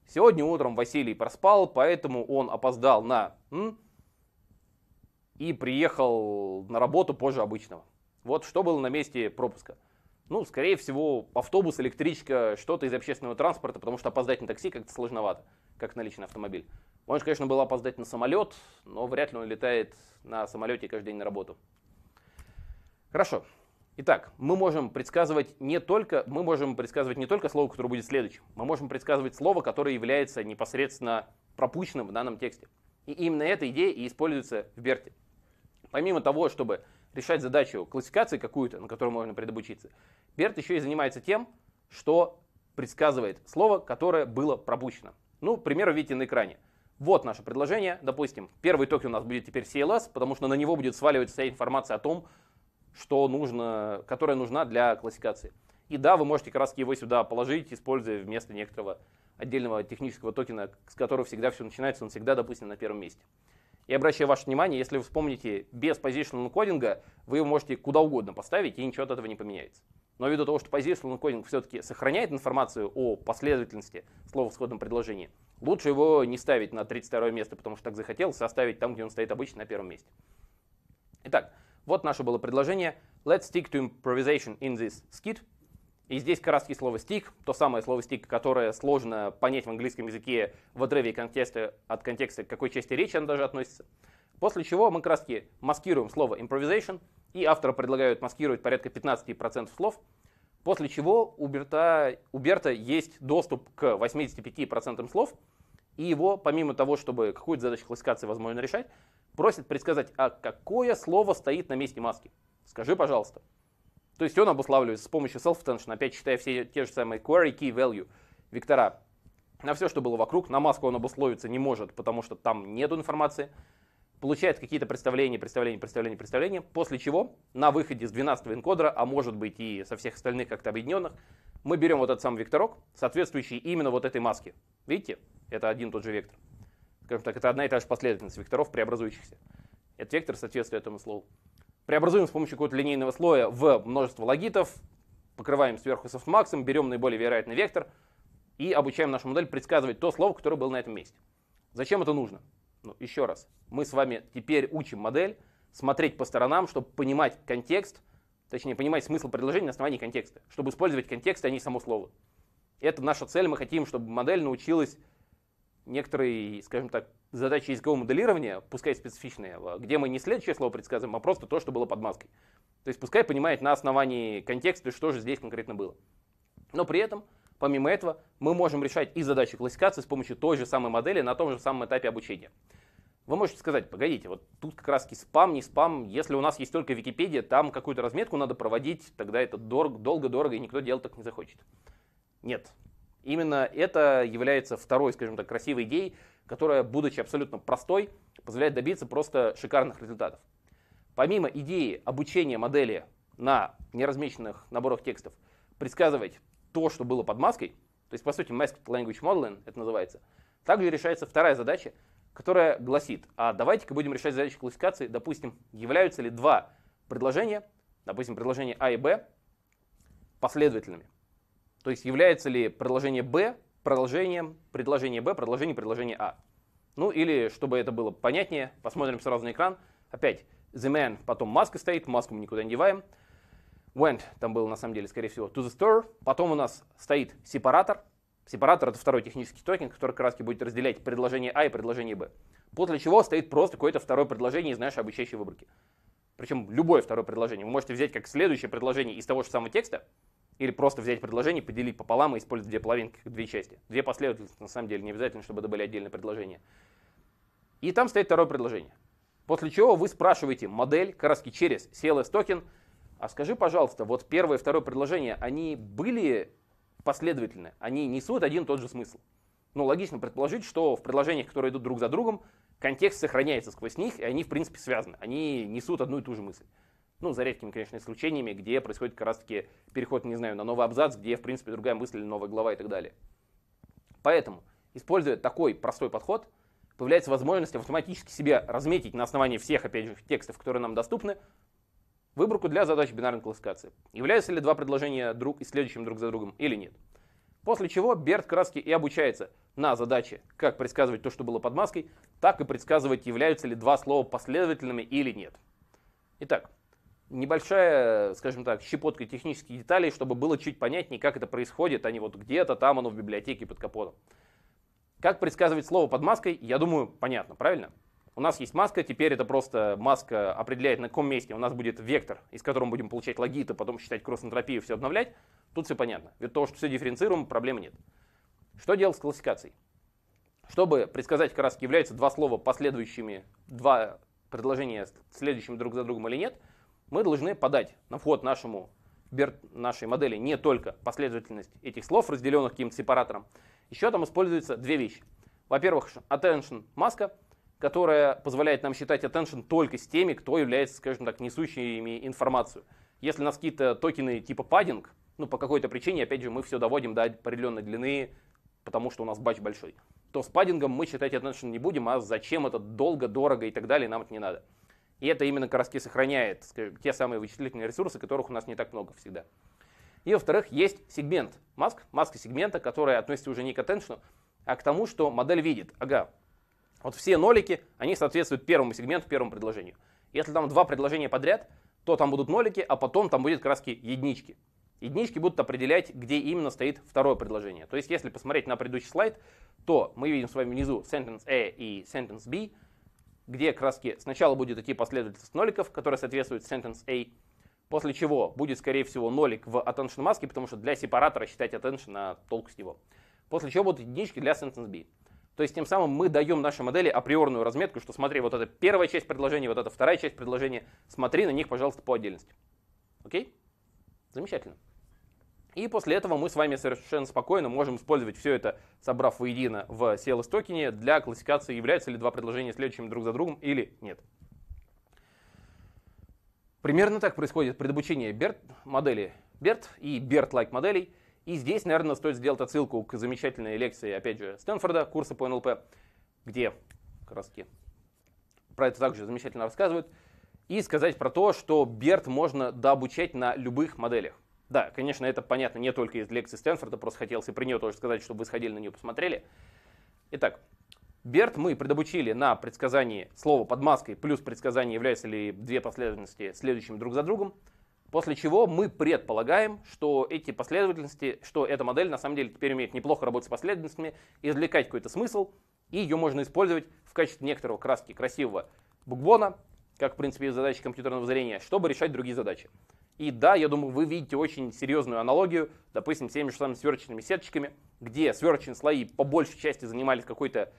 Сегодня утром Василий проспал, поэтому он опоздал на «м» и приехал на работу позже обычного. Вот что было на месте пропуска. Ну, скорее всего, автобус, электричка, что-то из общественного транспорта, потому что опоздать на такси как-то сложновато как наличный автомобиль. Можно, конечно, было опоздать на самолет, но вряд ли он летает на самолете каждый день на работу. Хорошо. Итак, мы можем предсказывать не только, мы можем предсказывать не только слово, которое будет следующим. Мы можем предсказывать слово, которое является непосредственно пропущенным в данном тексте. И именно эта идея и используется в Берте. Помимо того, чтобы решать задачу классификации какую-то, на которую можно предобучиться, Берт еще и занимается тем, что предсказывает слово, которое было пропущено. Ну, пример видите на экране. Вот наше предложение. Допустим, первый токен у нас будет теперь CLS, потому что на него будет сваливаться вся информация о том, что нужно, которая нужна для классификации. И да, вы можете как раз его сюда положить, используя вместо некоторого отдельного технического токена, с которого всегда все начинается, он всегда, допустим, на первом месте. И обращаю ваше внимание, если вы вспомните, без позиционного кодинга вы его можете куда угодно поставить, и ничего от этого не поменяется. Но ввиду того, что позиционал кодинг все-таки сохраняет информацию о последовательности слова в сходном предложении, лучше его не ставить на 32 место, потому что так захотелось, а ставить там, где он стоит обычно на первом месте. Итак, вот наше было предложение. Let's stick to improvisation in this skit. И здесь как раз таки слово stick, то самое слово stick, которое сложно понять в английском языке в отрыве контекста, от контекста, к какой части речи оно даже относится. После чего мы как маскируем слово improvisation и автора предлагают маскировать порядка 15% слов, после чего у Берта, у Берта есть доступ к 85% слов, и его, помимо того, чтобы какую-то задачу классификации возможно решать, просят предсказать, а какое слово стоит на месте маски. Скажи, пожалуйста. То есть он обуславливается с помощью self-attention, опять считая все те же самые query, key, value, вектора. На все, что было вокруг, на маску он обусловиться не может, потому что там нет информации получает какие-то представления, представления, представления, представления, после чего на выходе с 12 энкодера, а может быть и со всех остальных как-то объединенных, мы берем вот этот самый векторок, соответствующий именно вот этой маске. Видите? Это один и тот же вектор. Скажем так, это одна и та же последовательность векторов, преобразующихся. Этот вектор соответствует этому слову. Преобразуем с помощью какого-то линейного слоя в множество логитов, покрываем сверху софтмаксом, берем наиболее вероятный вектор и обучаем нашу модель предсказывать то слово, которое было на этом месте. Зачем это нужно? Ну, еще раз, мы с вами теперь учим модель смотреть по сторонам, чтобы понимать контекст, точнее, понимать смысл предложения на основании контекста, чтобы использовать контекст, а не само слово. Это наша цель, мы хотим, чтобы модель научилась некоторые, скажем так, задачи языкового моделирования, пускай специфичные, а, где мы не следующее слово предсказываем, а просто то, что было под маской. То есть пускай понимает на основании контекста, что же здесь конкретно было. Но при этом Помимо этого, мы можем решать и задачи классификации с помощью той же самой модели на том же самом этапе обучения. Вы можете сказать, погодите, вот тут как раз спам, не спам, если у нас есть только Википедия, там какую-то разметку надо проводить, тогда это долго-дорого, и никто делать так не захочет. Нет. Именно это является второй, скажем так, красивой идеей, которая, будучи абсолютно простой, позволяет добиться просто шикарных результатов. Помимо идеи обучения модели на неразмеченных наборах текстов, предсказывать то, что было под маской, то есть, по сути, Masked Language Modeling, это называется, также решается вторая задача, которая гласит, а давайте-ка будем решать задачи классификации, допустим, являются ли два предложения, допустим, предложение А и Б, последовательными. То есть, является ли предложение Б продолжением предложения Б, продолжением предложения А. Ну или, чтобы это было понятнее, посмотрим сразу на экран. Опять, the man, потом маска стоит, маску мы никуда не деваем went, там было на самом деле, скорее всего, to the store. Потом у нас стоит сепаратор. Сепаратор — это второй технический токен, который как раз будет разделять предложение А и предложение Б. После чего стоит просто какое-то второе предложение из нашей обучающей выборки. Причем любое второе предложение. Вы можете взять как следующее предложение из того же самого текста, или просто взять предложение, поделить пополам и использовать две половинки, две части. Две последовательности, на самом деле, не обязательно, чтобы это были отдельные предложения. И там стоит второе предложение. После чего вы спрашиваете модель, как через CLS токен, а скажи, пожалуйста, вот первое и второе предложение, они были последовательны? Они несут один и тот же смысл? Ну, логично предположить, что в предложениях, которые идут друг за другом, контекст сохраняется сквозь них, и они, в принципе, связаны. Они несут одну и ту же мысль. Ну, за редкими, конечно, исключениями, где происходит как раз-таки переход, не знаю, на новый абзац, где, в принципе, другая мысль, новая глава и так далее. Поэтому, используя такой простой подход, появляется возможность автоматически себе разметить на основании всех, опять же, текстов, которые нам доступны, выборку для задач бинарной классификации. Являются ли два предложения друг и следующим друг за другом или нет. После чего Берт краски и обучается на задаче, как предсказывать то, что было под маской, так и предсказывать, являются ли два слова последовательными или нет. Итак, небольшая, скажем так, щепотка технических деталей, чтобы было чуть понятнее, как это происходит, а не вот где-то там оно в библиотеке под капотом. Как предсказывать слово под маской, я думаю, понятно, правильно? У нас есть маска, теперь это просто маска определяет, на каком месте у нас будет вектор, из которого будем получать логиты, потом считать кросс-энтропию, все обновлять. Тут все понятно. Ведь то, что все дифференцируем, проблем нет. Что делать с классификацией? Чтобы предсказать, как раз являются два слова последующими, два предложения следующими друг за другом или нет, мы должны подать на вход нашему, нашей модели не только последовательность этих слов, разделенных каким-то сепаратором. Еще там используются две вещи. Во-первых, attention маска — которая позволяет нам считать attention только с теми, кто является, скажем так, несущими информацию. Если у нас какие-то токены типа padding, ну, по какой-то причине, опять же, мы все доводим до определенной длины, потому что у нас батч большой, то с паддингом мы считать attention не будем, а зачем это долго, дорого и так далее, нам это не надо. И это именно как сохраняет скажем, те самые вычислительные ресурсы, которых у нас не так много всегда. И, во-вторых, есть сегмент маск, маска сегмента, которая относится уже не к attention, а к тому, что модель видит, ага, вот все нолики, они соответствуют первому сегменту, первому предложению. Если там два предложения подряд, то там будут нолики, а потом там будет краски единички. Единички будут определять, где именно стоит второе предложение. То есть, если посмотреть на предыдущий слайд, то мы видим с вами внизу sentence A и sentence B, где краски сначала будет идти последовательность ноликов, которые соответствуют sentence A, после чего будет, скорее всего, нолик в attention маске, потому что для сепаратора считать attention на толк с него. После чего будут единички для sentence B. То есть тем самым мы даем нашей модели априорную разметку, что смотри, вот это первая часть предложения, вот это вторая часть предложения, смотри на них, пожалуйста, по отдельности. Окей? Замечательно. И после этого мы с вами совершенно спокойно можем использовать все это, собрав воедино в CLS токене, для классификации, являются ли два предложения следующими друг за другом или нет. Примерно так происходит предобучение BERT модели BERT и BERT-like моделей – и здесь, наверное, стоит сделать отсылку к замечательной лекции, опять же, Стэнфорда, курса по НЛП, где как раз таки про это также замечательно рассказывают. И сказать про то, что Берт можно дообучать на любых моделях. Да, конечно, это понятно не только из лекции Стэнфорда, просто хотелось и про нее тоже сказать, чтобы вы сходили на нее посмотрели. Итак, Берт мы предобучили на предсказании слова под маской, плюс предсказание являются ли две последовательности следующими друг за другом. После чего мы предполагаем, что эти последовательности, что эта модель на самом деле теперь умеет неплохо работать с последовательностями, извлекать какой-то смысл, и ее можно использовать в качестве некоторого краски красивого букбона, как в принципе и задачи компьютерного зрения, чтобы решать другие задачи. И да, я думаю, вы видите очень серьезную аналогию, допустим, с теми же самыми сверочными сеточками, где сверочные слои по большей части занимались какой-то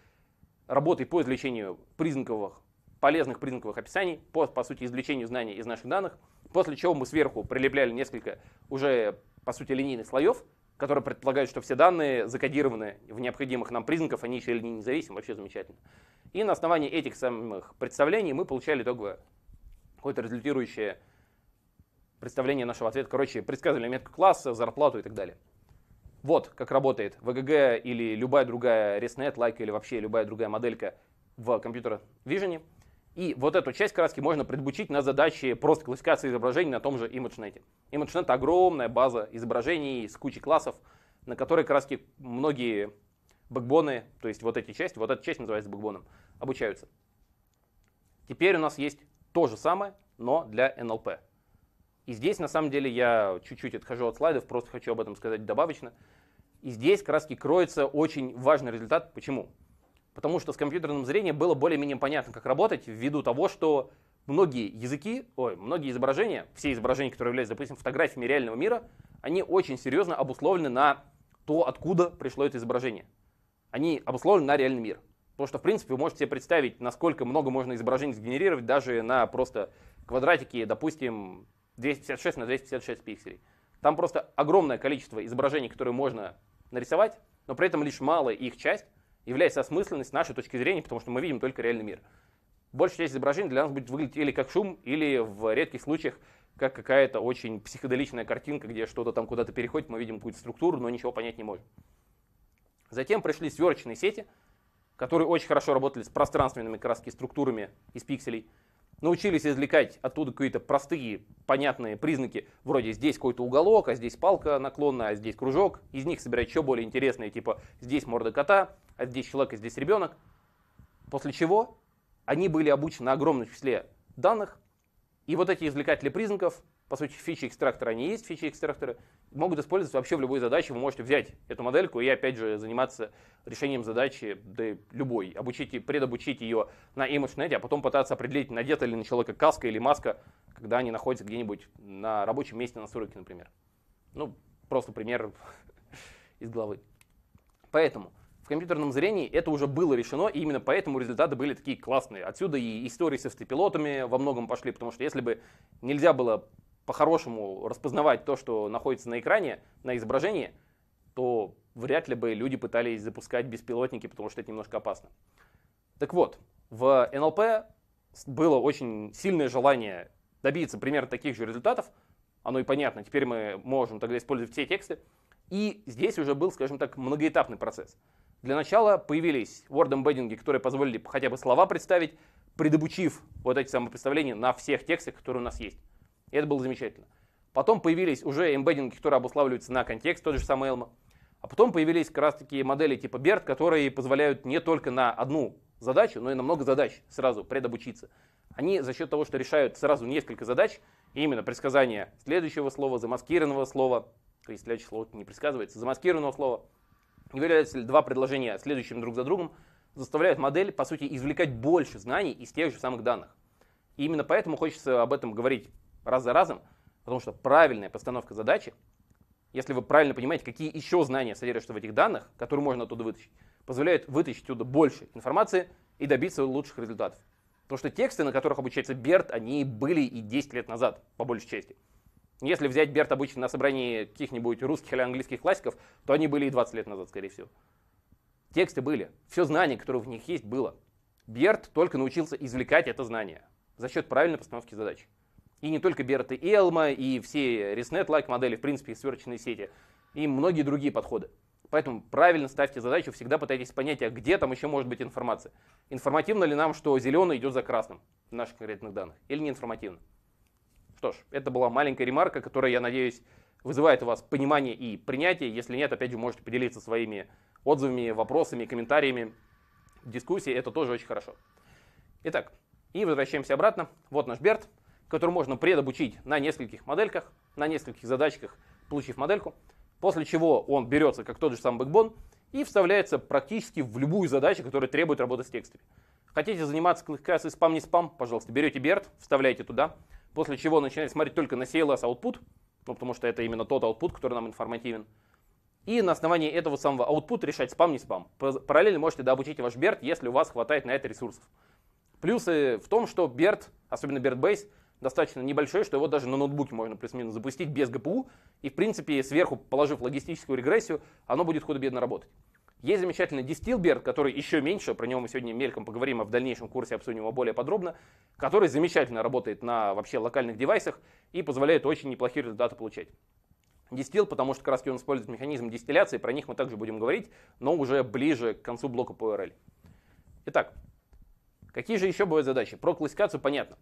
работой по извлечению признаковых полезных признаковых описаний по, по сути, извлечению знаний из наших данных, после чего мы сверху прилепляли несколько уже, по сути, линейных слоев, которые предполагают, что все данные закодированы в необходимых нам признаков, они еще или не независимы, вообще замечательно. И на основании этих самых представлений мы получали итоговое какое-то результирующее представление нашего ответа. Короче, предсказывали метку класса, зарплату и так далее. Вот как работает ВГГ или любая другая ResNet, лайк like, или вообще любая другая моделька в компьютер-вижене. И вот эту часть краски можно предбучить на задачи просто классификации изображений на том же ImageNet. ImageNet — огромная база изображений с кучей классов, на которой краски многие бэкбоны, то есть вот эти части, вот эта часть называется бэкбоном, обучаются. Теперь у нас есть то же самое, но для NLP. И здесь, на самом деле, я чуть-чуть отхожу от слайдов, просто хочу об этом сказать добавочно. И здесь краски кроется очень важный результат. Почему? потому что с компьютерным зрением было более-менее понятно, как работать, ввиду того, что многие языки, ой, многие изображения, все изображения, которые являются, допустим, фотографиями реального мира, они очень серьезно обусловлены на то, откуда пришло это изображение. Они обусловлены на реальный мир. Потому что, в принципе, вы можете себе представить, насколько много можно изображений сгенерировать даже на просто квадратике, допустим, 256 на 256 пикселей. Там просто огромное количество изображений, которые можно нарисовать, но при этом лишь малая их часть является осмысленность нашей точки зрения, потому что мы видим только реальный мир. Большая часть изображений для нас будет выглядеть или как шум, или в редких случаях как какая-то очень психоделичная картинка, где что-то там куда-то переходит, мы видим какую-то структуру, но ничего понять не можем. Затем пришли сверочные сети, которые очень хорошо работали с пространственными краски структурами из пикселей – научились извлекать оттуда какие-то простые, понятные признаки, вроде здесь какой-то уголок, а здесь палка наклонная, а здесь кружок, из них собирать еще более интересные, типа здесь морда кота, а здесь человек, а здесь ребенок. После чего они были обучены огромном числе данных, и вот эти извлекатели признаков по сути, фичи экстрактора они есть, фичи экстрактора могут использоваться вообще в любой задаче. Вы можете взять эту модельку и, опять же, заниматься решением задачи да, любой. Обучить, предобучить ее на ImageNet, а потом пытаться определить, надета ли на человека каска или маска, когда они находятся где-нибудь на рабочем месте на стройке, например. Ну, просто пример из головы. Поэтому в компьютерном зрении это уже было решено, и именно поэтому результаты были такие классные. Отсюда и истории с автопилотами во многом пошли, потому что если бы нельзя было по-хорошему распознавать то, что находится на экране, на изображении, то вряд ли бы люди пытались запускать беспилотники, потому что это немножко опасно. Так вот, в НЛП было очень сильное желание добиться примерно таких же результатов. Оно и понятно, теперь мы можем тогда использовать все тексты. И здесь уже был, скажем так, многоэтапный процесс. Для начала появились Word-эмбеддинги, которые позволили хотя бы слова представить, предобучив вот эти самые представления на всех текстах, которые у нас есть. И это было замечательно. Потом появились уже эмбеддинги, которые обуславливаются на контекст, тот же самый Elma. А потом появились как раз такие модели типа BERT, которые позволяют не только на одну задачу, но и на много задач сразу предобучиться. Они за счет того, что решают сразу несколько задач, именно предсказание следующего слова, замаскированного слова, то есть следующее слово не предсказывается, замаскированного слова, являются два предложения следующим друг за другом, заставляют модель, по сути, извлекать больше знаний из тех же самых данных. И именно поэтому хочется об этом говорить раз за разом, потому что правильная постановка задачи, если вы правильно понимаете, какие еще знания содержатся в этих данных, которые можно оттуда вытащить, позволяет вытащить оттуда больше информации и добиться лучших результатов. Потому что тексты, на которых обучается Берт, они были и 10 лет назад, по большей части. Если взять Берт обычно на собрании каких-нибудь русских или английских классиков, то они были и 20 лет назад, скорее всего. Тексты были. Все знание, которое в них есть, было. Берт только научился извлекать это знание за счет правильной постановки задач. И не только Берта и Элма, и все ResNet-like модели, в принципе, и сверченные сети, и многие другие подходы. Поэтому правильно ставьте задачу, всегда пытайтесь понять, а где там еще может быть информация. Информативно ли нам, что зеленый идет за красным в наших конкретных данных, или не информативно? Что ж, это была маленькая ремарка, которая, я надеюсь, вызывает у вас понимание и принятие. Если нет, опять же, можете поделиться своими отзывами, вопросами, комментариями в дискуссии. Это тоже очень хорошо. Итак, и возвращаемся обратно. Вот наш Берт который можно предобучить на нескольких модельках, на нескольких задачках, получив модельку, после чего он берется, как тот же сам бэкбон, и вставляется практически в любую задачу, которая требует работы с текстами. Хотите заниматься классификацией спам не спам, пожалуйста, берете BERT, вставляете туда, после чего начинаете смотреть только на CLS output, ну, потому что это именно тот output, который нам информативен, и на основании этого самого output решать спам не спам. Параллельно можете дообучить ваш BERT, если у вас хватает на это ресурсов. Плюсы в том, что BERT, особенно BERT Base, достаточно небольшой, что его даже на ноутбуке можно плюс-минус запустить без ГПУ, и в принципе сверху положив логистическую регрессию, оно будет худо-бедно работать. Есть замечательный Distilbert, который еще меньше, про него мы сегодня мельком поговорим, а в дальнейшем курсе обсудим его более подробно, который замечательно работает на вообще локальных девайсах и позволяет очень неплохие результаты получать. Дистил, потому что как раз он использует механизм дистилляции, про них мы также будем говорить, но уже ближе к концу блока по URL. Итак, какие же еще бывают задачи? Про классификацию понятно.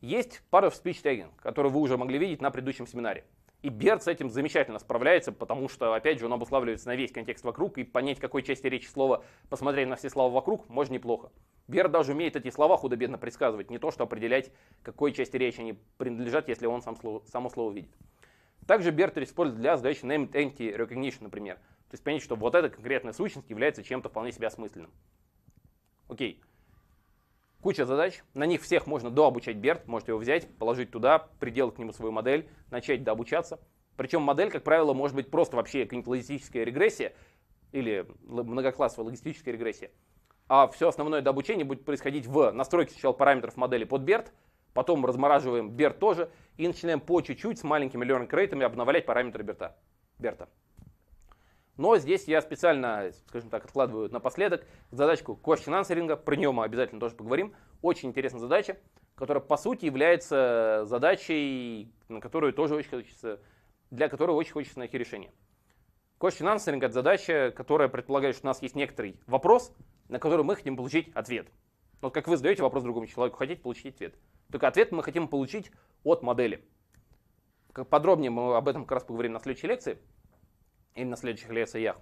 Есть паров speech tagging, который вы уже могли видеть на предыдущем семинаре. И Берт с этим замечательно справляется, потому что, опять же, он обуславливается на весь контекст вокруг, и понять, какой части речи слова, посмотреть на все слова вокруг, можно неплохо. Берт даже умеет эти слова худо-бедно предсказывать, не то что определять, какой части речи они принадлежат, если он сам слово, само слово видит. Также Берт использует для задачи named entity recognition, например. То есть понять, что вот эта конкретная сущность является чем-то вполне себя осмысленным. Окей. Okay. Куча задач, на них всех можно дообучать Берт, можете его взять, положить туда, приделать к нему свою модель, начать дообучаться. Причем модель, как правило, может быть просто вообще какая-нибудь логистическая регрессия или многоклассовая логистическая регрессия. А все основное дообучение будет происходить в настройке сначала параметров модели под Берт, потом размораживаем Берт тоже и начинаем по чуть-чуть с маленькими learning рейтами обновлять параметры Берта. Берта. Но здесь я специально, скажем так, откладываю напоследок задачку кош-финансеринга, про нее мы обязательно тоже поговорим. Очень интересная задача, которая по сути является задачей, на которую тоже очень хочется, для которой очень хочется найти решение. Кош-финансеринг – это задача, которая предполагает, что у нас есть некоторый вопрос, на который мы хотим получить ответ. Вот как вы задаете вопрос другому человеку, хотите получить ответ. Только ответ мы хотим получить от модели. Подробнее мы об этом как раз поговорим на следующей лекции или на следующих лесах.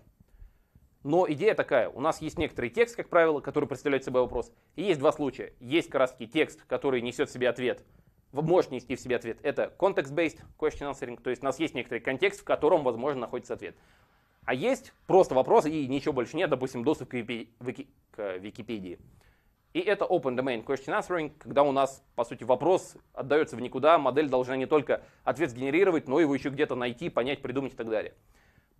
Но идея такая, у нас есть некоторый текст, как правило, который представляет собой вопрос. И есть два случая. Есть как текст, который несет в себе ответ, может нести в себе ответ. Это context-based question answering, то есть у нас есть некоторый контекст, в котором, возможно, находится ответ. А есть просто вопрос и ничего больше нет, допустим, доступ к, Вики... Вики... к Википедии. И это open domain question answering, когда у нас, по сути, вопрос отдается в никуда, модель должна не только ответ сгенерировать, но его еще где-то найти, понять, придумать и так далее.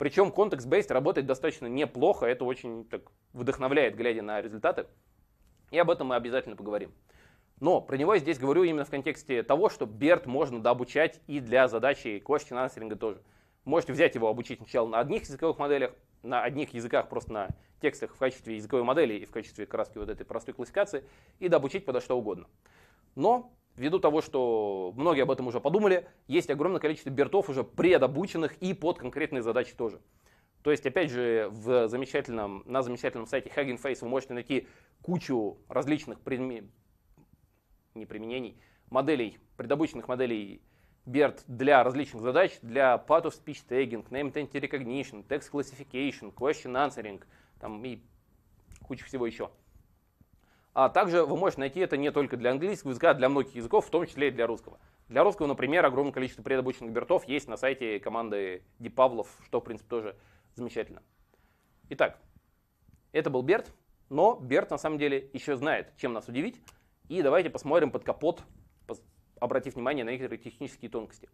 Причем контекст-based работает достаточно неплохо, это очень так, вдохновляет, глядя на результаты. И об этом мы обязательно поговорим. Но про него я здесь говорю именно в контексте того, что BERT можно дообучать и для задачи question answering тоже. Можете взять его, обучить сначала на одних языковых моделях, на одних языках, просто на текстах в качестве языковой модели и в качестве краски вот этой простой классификации, и дообучить подо что угодно. Но Ввиду того, что многие об этом уже подумали, есть огромное количество бертов уже предобученных и под конкретные задачи тоже. То есть, опять же, в замечательном, на замечательном сайте Hugging Face вы можете найти кучу различных предме... не применений, моделей, предобученных моделей BERT для различных задач, для Path of Speech Tagging, Name Entity Recognition, Text Classification, Question Answering там, и куча всего еще. А также вы можете найти это не только для английского языка, а для многих языков, в том числе и для русского. Для русского, например, огромное количество предобученных бертов есть на сайте команды Дипавлов, что, в принципе, тоже замечательно. Итак, это был Берт, но Берт на самом деле еще знает, чем нас удивить. И давайте посмотрим под капот, обратив внимание на некоторые технические тонкости.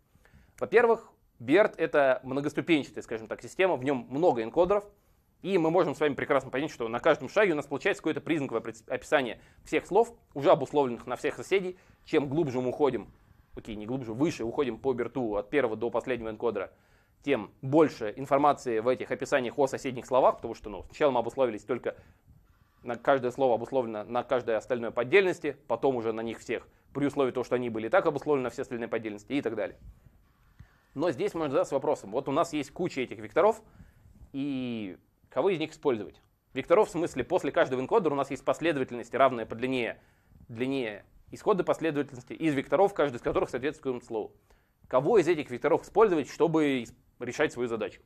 Во-первых, Берт это многоступенчатая, скажем так, система, в нем много энкодеров — и мы можем с вами прекрасно понять, что на каждом шаге у нас получается какое-то признаковое описание всех слов, уже обусловленных на всех соседей. Чем глубже мы уходим, окей, не глубже, выше уходим по берту от первого до последнего энкодера, тем больше информации в этих описаниях о соседних словах, потому что ну, сначала мы обусловились только на каждое слово обусловлено на каждое остальное по отдельности, потом уже на них всех, при условии того, что они были и так обусловлены на все остальные по отдельности и так далее. Но здесь можно задаться вопросом. Вот у нас есть куча этих векторов, и Кого из них использовать? Векторов в смысле после каждого энкодера у нас есть последовательности, равная по длине, длине исхода последовательности из векторов, каждый из которых соответствует слову. Кого из этих векторов использовать, чтобы решать свою задачу?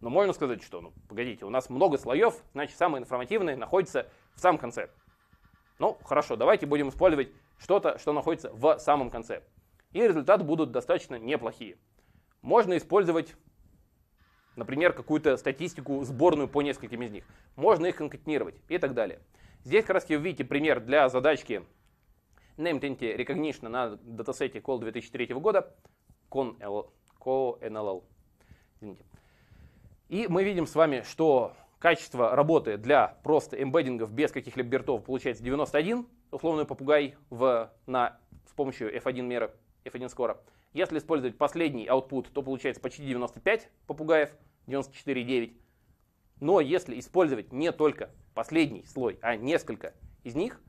Но ну, можно сказать, что, ну, погодите, у нас много слоев, значит, самые информативные находятся в самом конце. Ну, хорошо, давайте будем использовать что-то, что находится в самом конце. И результаты будут достаточно неплохие. Можно использовать Например, какую-то статистику сборную по нескольким из них. Можно их конкретировать и так далее. Здесь как раз вы видите пример для задачки Named Entity Recognition на датасете Call 2003 года. CoNLL. Извините. И мы видим с вами, что качество работы для просто эмбеддингов без каких-либо бертов получается 91, условный попугай в, на, с помощью F1 меры, F1 скоро. Если использовать последний output, то получается почти 95 попугаев, 94,9. Но если использовать не только последний слой, а несколько из них,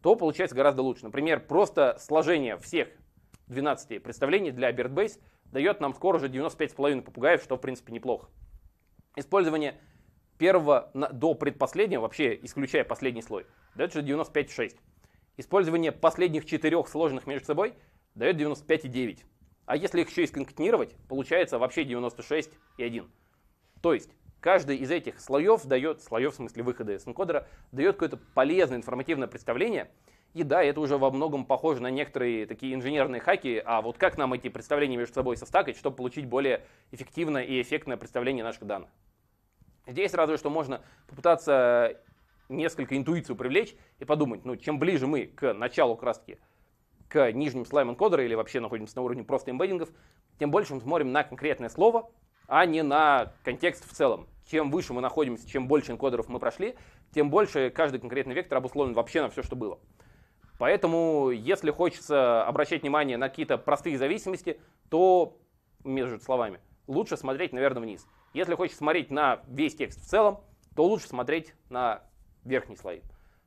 то получается гораздо лучше. Например, просто сложение всех 12 представлений для BirdBase дает нам скоро уже 95,5 попугаев, что в принципе неплохо. Использование первого до предпоследнего, вообще исключая последний слой, дает уже 95,6. Использование последних четырех сложных между собой дает 95,9. А если их еще и сконкатенировать, получается вообще 96,1. То есть каждый из этих слоев дает, слоев в смысле выхода из энкодера, дает какое-то полезное информативное представление. И да, это уже во многом похоже на некоторые такие инженерные хаки, а вот как нам эти представления между собой состакать, чтобы получить более эффективное и эффектное представление наших данных. Здесь разве что можно попытаться несколько интуицию привлечь и подумать, ну, чем ближе мы к началу краски к нижним слоям энкодера или вообще находимся на уровне просто эмбеддингов, тем больше мы смотрим на конкретное слово, а не на контекст в целом. Чем выше мы находимся, чем больше энкодеров мы прошли, тем больше каждый конкретный вектор обусловлен вообще на все, что было. Поэтому, если хочется обращать внимание на какие-то простые зависимости, то, между словами, лучше смотреть, наверное, вниз. Если хочется смотреть на весь текст в целом, то лучше смотреть на верхние слои.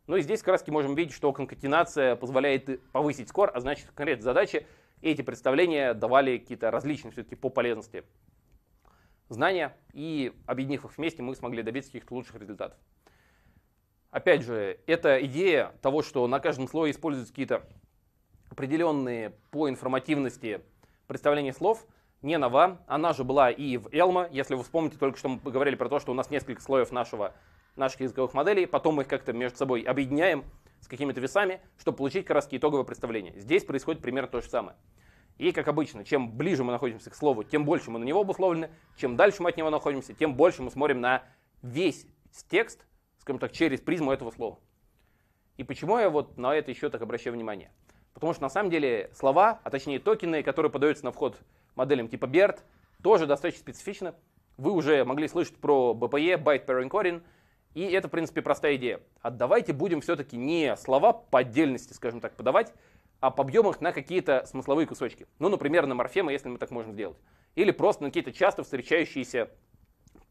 Ну и здесь как раз можем видеть, что конкатенация позволяет повысить скор, а значит в задачи задаче эти представления давали какие-то различные все-таки по полезности знания, и объединив их вместе, мы смогли добиться каких-то лучших результатов. Опять же, эта идея того, что на каждом слое используются какие-то определенные по информативности представления слов, не нова. Она же была и в Элма, если вы вспомните, только что мы говорили про то, что у нас несколько слоев нашего наших языковых моделей, потом мы их как-то между собой объединяем с какими-то весами, чтобы получить как раз итоговое представление. Здесь происходит примерно то же самое. И, как обычно, чем ближе мы находимся к слову, тем больше мы на него обусловлены, чем дальше мы от него находимся, тем больше мы смотрим на весь текст, скажем так, через призму этого слова. И почему я вот на это еще так обращаю внимание? Потому что на самом деле слова, а точнее токены, которые подаются на вход моделям типа BERT, тоже достаточно специфично. Вы уже могли слышать про BPE, Byte Pair Encoding. И это, в принципе, простая идея. Отдавайте а будем все-таки не слова по отдельности, скажем так, подавать, а по объемах на какие-то смысловые кусочки. Ну, например, на морфемы, если мы так можем сделать. Или просто на какие-то часто встречающиеся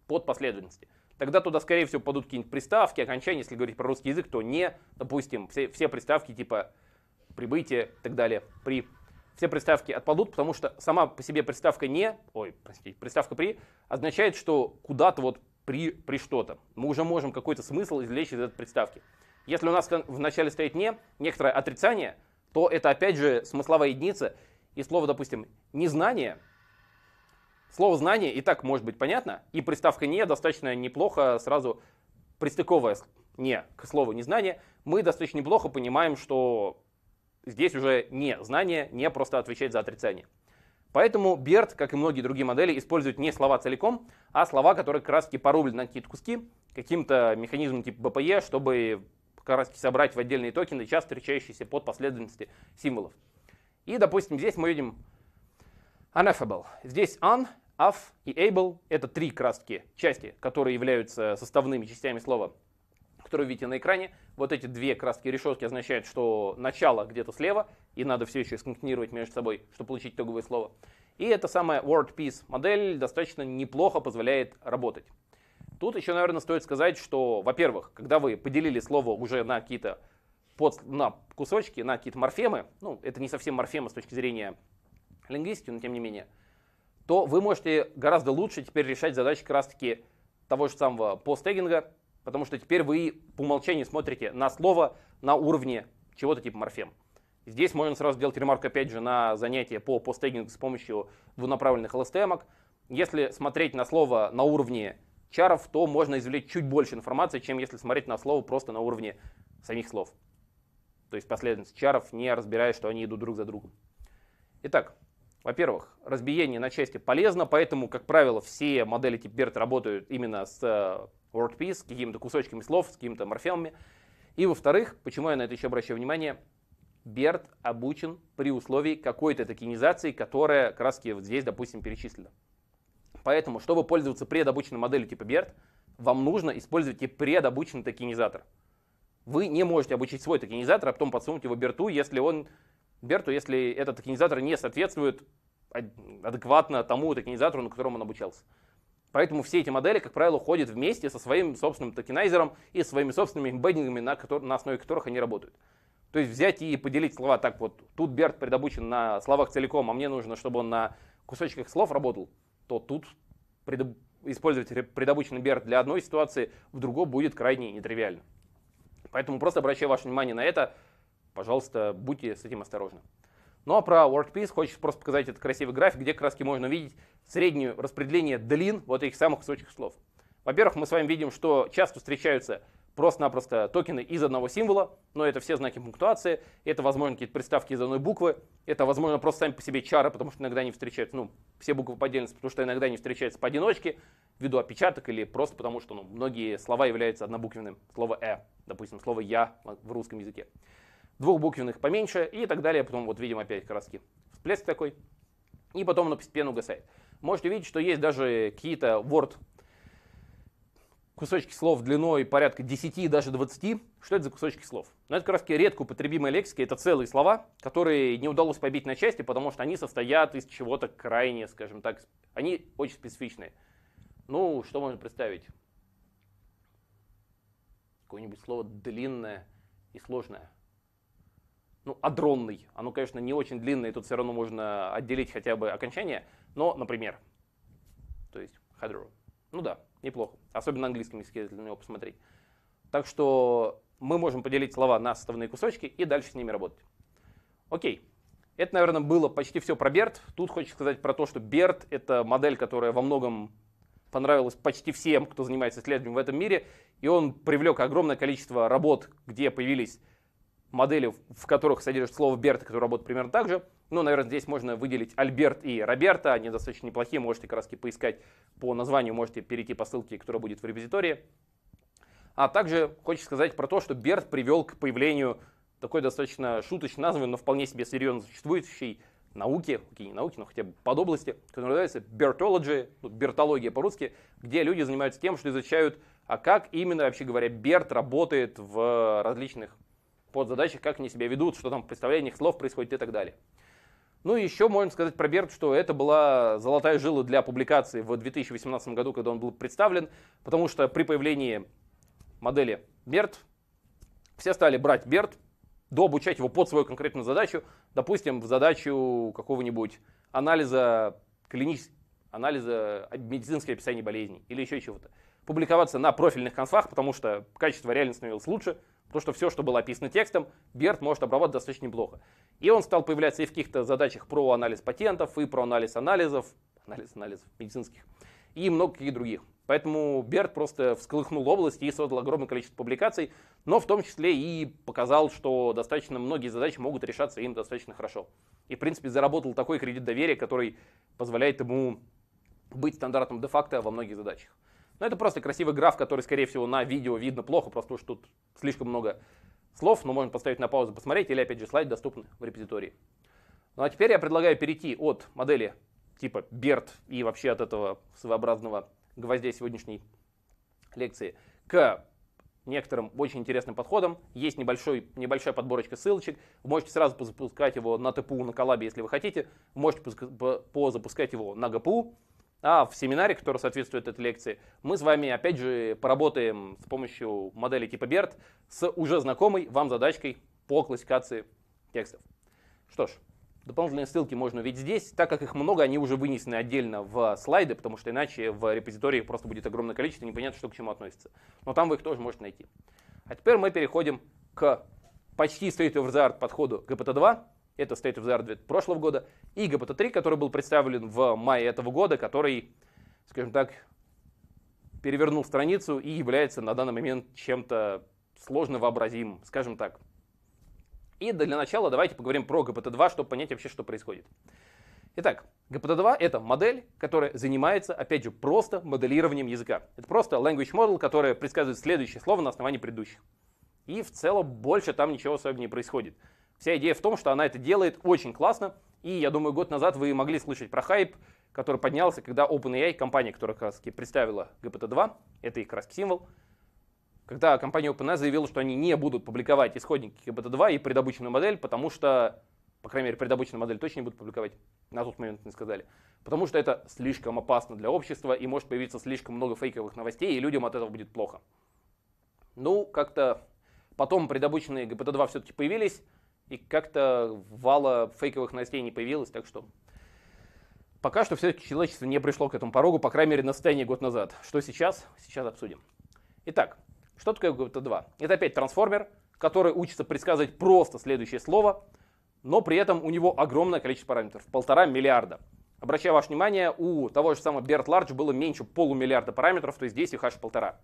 под последовательности. Тогда туда, скорее всего, падут какие-нибудь приставки, окончания. Если говорить про русский язык, то не, допустим, все, все приставки типа прибытие и так далее, при все приставки отпадут, потому что сама по себе приставка не, ой, простите, приставка при означает, что куда-то вот при, при что-то. Мы уже можем какой-то смысл извлечь из этой представки. Если у нас в начале стоит «не», некоторое отрицание, то это опять же смысловая единица. И слово, допустим, «незнание», слово «знание» и так может быть понятно, и приставка «не» достаточно неплохо сразу пристыковая «не» к слову «незнание», мы достаточно неплохо понимаем, что здесь уже не знание, не просто отвечает за отрицание. Поэтому Берт, как и многие другие модели, использует не слова целиком, а слова, которые как раз порублены на какие-то куски, каким-то механизмом типа BPE, чтобы как собрать в отдельные токены, часто встречающиеся под последовательности символов. И, допустим, здесь мы видим unaffable. Здесь un, af и able — это три краски части, которые являются составными частями слова которую видите на экране. Вот эти две краски решетки означают, что начало где-то слева, и надо все еще скомпонировать между собой, чтобы получить итоговое слово. И эта самая WordPiece модель достаточно неплохо позволяет работать. Тут еще, наверное, стоит сказать, что, во-первых, когда вы поделили слово уже на какие-то под, на кусочки, на какие-то морфемы, ну, это не совсем морфемы с точки зрения лингвистики, но тем не менее, то вы можете гораздо лучше теперь решать задачи как раз-таки того же самого постегинга. Потому что теперь вы по умолчанию смотрите на слово на уровне чего-то типа морфем. Здесь можно сразу сделать ремарку, опять же, на занятие по посттегингу с помощью двунаправленных LSTM. Если смотреть на слово на уровне чаров, то можно извлечь чуть больше информации, чем если смотреть на слово просто на уровне самих слов. То есть последовательность чаров, не разбирая, что они идут друг за другом. Итак, во-первых, разбиение на части полезно, поэтому, как правило, все модели типберт работают именно с э, WordPress с какими-то кусочками слов, с какими-то морфемами. И во-вторых, почему я на это еще обращаю внимание, Берт обучен при условии какой-то токенизации, которая как вот здесь, допустим, перечислена. Поэтому, чтобы пользоваться предобученной моделью типа Берт, вам нужно использовать и предобученный токенизатор. Вы не можете обучить свой токенизатор, а потом подсунуть его Берту, если он Берту, если этот токенизатор не соответствует адекватно тому токенизатору, на котором он обучался. Поэтому все эти модели, как правило, ходят вместе со своим собственным токенайзером и своими собственными эмбеддингами, на, который, на основе которых они работают. То есть взять и поделить слова так вот, тут Берт предобучен на словах целиком, а мне нужно, чтобы он на кусочках слов работал, то тут предоб... использовать предобученный Берт для одной ситуации в другой будет крайне нетривиально. Поэтому просто обращаю ваше внимание на это. Пожалуйста, будьте с этим осторожны. Ну а про WorkPiece хочется просто показать этот красивый график, где краски можно видеть среднее распределение длин вот этих самых кусочек слов. Во-первых, мы с вами видим, что часто встречаются просто-напросто токены из одного символа, но это все знаки пунктуации, это, возможно, какие-то приставки из одной буквы, это, возможно, просто сами по себе чары, потому что иногда они встречаются, ну, все буквы поделятся, потому что иногда они встречаются поодиночке, ввиду опечаток или просто потому, что ну, многие слова являются однобуквенным. Слово «э», допустим, слово «я» в русском языке двухбуквенных поменьше и так далее. Потом вот видим опять краски всплеск такой. И потом оно постепенно угасает. Можете видеть, что есть даже какие-то Word кусочки слов длиной порядка 10, даже 20. Что это за кусочки слов? Но это как раз редко употребимые лексики, это целые слова, которые не удалось побить на части, потому что они состоят из чего-то крайне, скажем так, они очень специфичные. Ну, что можно представить? Какое-нибудь слово длинное и сложное – ну, адронный. Оно, конечно, не очень длинное, тут все равно можно отделить хотя бы окончание, но, например, то есть hydro. Ну да, неплохо. Особенно на английском языке, если на него посмотреть. Так что мы можем поделить слова на составные кусочки и дальше с ними работать. Окей. Это, наверное, было почти все про BERT. Тут хочется сказать про то, что BERT — это модель, которая во многом понравилась почти всем, кто занимается исследованием в этом мире. И он привлек огромное количество работ, где появились модели, в которых содержится слово Берта, которые работают примерно так же. Ну, наверное, здесь можно выделить Альберт и Роберта, они достаточно неплохие, можете как раз поискать по названию, можете перейти по ссылке, которая будет в репозитории. А также хочу сказать про то, что Берт привел к появлению такой достаточно шуточно названной, но вполне себе серьезно существующей науки, окей, не науки, но хотя бы под области, которая называется бертологи, ну, бертология по-русски, где люди занимаются тем, что изучают, а как именно, вообще говоря, Берт работает в различных под задачей, как они себя ведут, что там в представлениях слов происходит и так далее. Ну и еще можем сказать про Берт, что это была золотая жила для публикации в 2018 году, когда он был представлен, потому что при появлении модели Берт все стали брать Берт, дообучать его под свою конкретную задачу, допустим, в задачу какого-нибудь анализа клинических, анализа медицинского описания болезней или еще чего-то. Публиковаться на профильных конфах, потому что качество реально становилось лучше, Потому что все, что было описано текстом, Берт может обработать достаточно неплохо. И он стал появляться и в каких-то задачах про анализ патентов, и про анализ анализов, анализ анализов медицинских, и много каких других. Поэтому Берт просто всколыхнул область и создал огромное количество публикаций, но в том числе и показал, что достаточно многие задачи могут решаться им достаточно хорошо. И, в принципе, заработал такой кредит доверия, который позволяет ему быть стандартом де-факто во многих задачах. Но ну, это просто красивый граф, который, скорее всего, на видео видно плохо, просто уж тут слишком много слов, но можно поставить на паузу, посмотреть, или, опять же, слайды доступны в репозитории. Ну а теперь я предлагаю перейти от модели типа BERT и вообще от этого своеобразного гвоздя сегодняшней лекции к некоторым очень интересным подходам. Есть небольшой, небольшая подборочка ссылочек. Вы можете сразу запускать его на ТПУ, на коллабе, если вы хотите. Вы можете позапускать его на ГПУ а в семинаре, который соответствует этой лекции, мы с вами опять же поработаем с помощью модели типа BERT с уже знакомой вам задачкой по классификации текстов. Что ж, дополнительные ссылки можно увидеть здесь, так как их много, они уже вынесены отдельно в слайды, потому что иначе в репозитории просто будет огромное количество, непонятно, что к чему относится. Но там вы их тоже можете найти. А теперь мы переходим к почти state of the art подходу GPT-2, это State of the Art прошлого года, и GPT-3, который был представлен в мае этого года, который, скажем так, перевернул страницу и является на данный момент чем-то сложно вообразимым, скажем так. И для начала давайте поговорим про GPT-2, чтобы понять вообще, что происходит. Итак, GPT-2 — это модель, которая занимается, опять же, просто моделированием языка. Это просто language model, которая предсказывает следующее слово на основании предыдущих. И в целом больше там ничего особенного не происходит. Вся идея в том, что она это делает очень классно, и я думаю, год назад вы могли слышать про хайп, который поднялся, когда OpenAI, компания, которая как раз таки представила GPT-2, это их как раз символ, когда компания OpenAI заявила, что они не будут публиковать исходники GPT-2 и предобученную модель, потому что, по крайней мере, предобученную модель точно не будут публиковать, на тот момент не сказали, потому что это слишком опасно для общества и может появиться слишком много фейковых новостей, и людям от этого будет плохо. Ну, как-то потом предобученные GPT-2 все-таки появились, и как-то вала фейковых новостей не появилось, так что пока что все таки человечество не пришло к этому порогу, по крайней мере, на состоянии год назад. Что сейчас? Сейчас обсудим. Итак, что такое GPT-2? Это опять трансформер, который учится предсказывать просто следующее слово, но при этом у него огромное количество параметров, полтора миллиарда. Обращаю ваше внимание, у того же самого Берт Лардж было меньше полумиллиарда параметров, то есть здесь их аж полтора.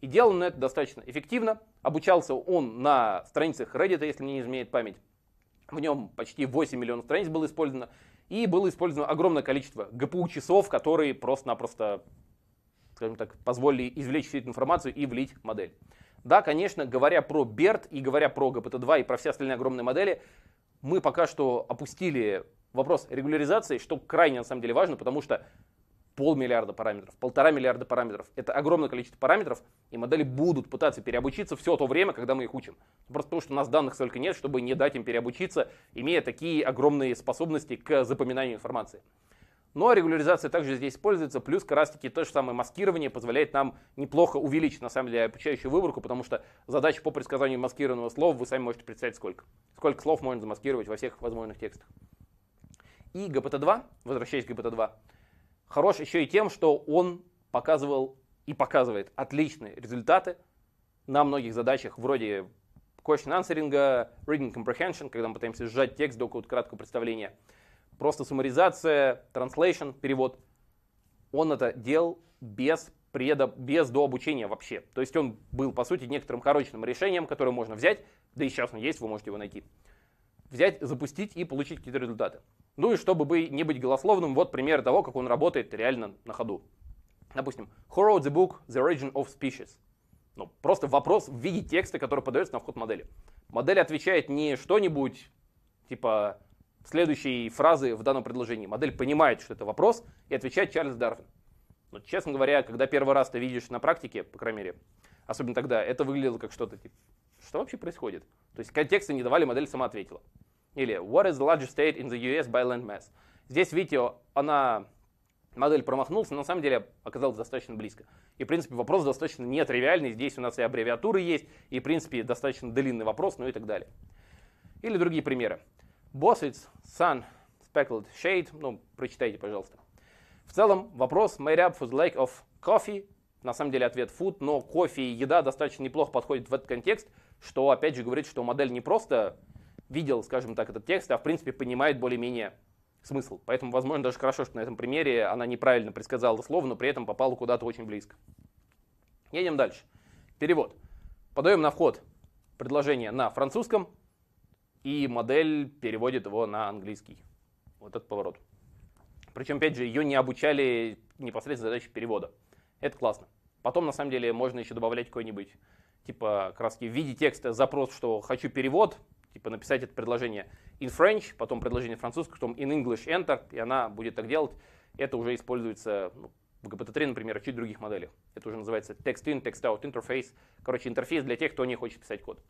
И делал он это достаточно эффективно. Обучался он на страницах Reddit, если не изменяет память. В нем почти 8 миллионов страниц было использовано. И было использовано огромное количество GPU часов которые просто-напросто, скажем так, позволили извлечь всю эту информацию и влить модель. Да, конечно, говоря про BERT и говоря про GPT-2 и про все остальные огромные модели, мы пока что опустили вопрос регуляризации, что крайне на самом деле важно, потому что полмиллиарда параметров, полтора миллиарда параметров. Это огромное количество параметров, и модели будут пытаться переобучиться все то время, когда мы их учим. Просто потому, что у нас данных столько нет, чтобы не дать им переобучиться, имея такие огромные способности к запоминанию информации. Но регуляризация также здесь используется, плюс как раз таки то же самое маскирование позволяет нам неплохо увеличить на самом деле обучающую выборку, потому что задач по предсказанию маскированного слова вы сами можете представить сколько. Сколько слов можно замаскировать во всех возможных текстах. И GPT-2, возвращаясь к GPT-2, хорош еще и тем, что он показывал и показывает отличные результаты на многих задачах вроде question answering, reading comprehension, когда мы пытаемся сжать текст до какого-то краткого представления, просто суммаризация, translation, перевод. Он это делал без, предо, без дообучения вообще. То есть он был, по сути, некоторым хорошим решением, которое можно взять, да и сейчас он есть, вы можете его найти взять, запустить и получить какие-то результаты. Ну и чтобы бы не быть голословным, вот пример того, как он работает реально на ходу. Допустим, Who wrote the book The Origin of Species? Ну, просто вопрос в виде текста, который подается на вход модели. Модель отвечает не что-нибудь типа следующей фразы в данном предложении. Модель понимает, что это вопрос, и отвечает Чарльз Дарвин. Но, честно говоря, когда первый раз ты видишь на практике, по крайней мере, особенно тогда, это выглядело как что-то типа что вообще происходит? То есть контекста не давали, модель сама ответила. Или what is the largest state in the US by land mass? Здесь, видите, она, модель промахнулась, но на самом деле оказалась достаточно близко. И, в принципе, вопрос достаточно нетривиальный. Здесь у нас и аббревиатуры есть, и, в принципе, достаточно длинный вопрос, ну и так далее. Или другие примеры. Bossits, Sun, Speckled Shade. Ну, прочитайте, пожалуйста. В целом, вопрос made up for the lack of coffee. На самом деле ответ food, но кофе и еда достаточно неплохо подходит в этот контекст что, опять же, говорит, что модель не просто видел, скажем так, этот текст, а в принципе понимает более-менее смысл. Поэтому, возможно, даже хорошо, что на этом примере она неправильно предсказала слово, но при этом попала куда-то очень близко. Едем дальше. Перевод. Подаем на вход предложение на французском, и модель переводит его на английский. Вот этот поворот. Причем, опять же, ее не обучали непосредственно задачи перевода. Это классно. Потом, на самом деле, можно еще добавлять какой-нибудь типа, как раз в виде текста запрос, что хочу перевод, типа написать это предложение in French, потом предложение французское, потом in English Enter, и она будет так делать. Это уже используется ну, в GPT-3, например, и чуть других моделях. Это уже называется text-in, text-out interface. Короче, интерфейс для тех, кто не хочет писать код.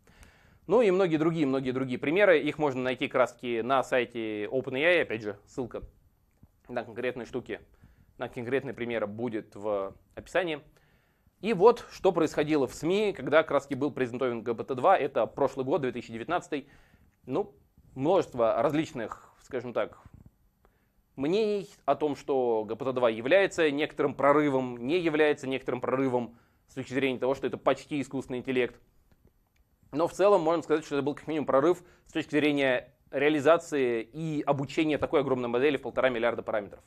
Ну и многие другие, многие другие примеры. Их можно найти как раз на сайте OpenAI, опять же, ссылка на конкретные штуки, на конкретные примеры будет в описании. И вот, что происходило в СМИ, когда Краски был презентован ГБТ-2, это прошлый год, 2019, ну, множество различных, скажем так, мнений о том, что ГПТ-2 является некоторым прорывом, не является некоторым прорывом с точки зрения того, что это почти искусственный интеллект. Но в целом можно сказать, что это был как минимум прорыв с точки зрения реализации и обучения такой огромной модели в полтора миллиарда параметров.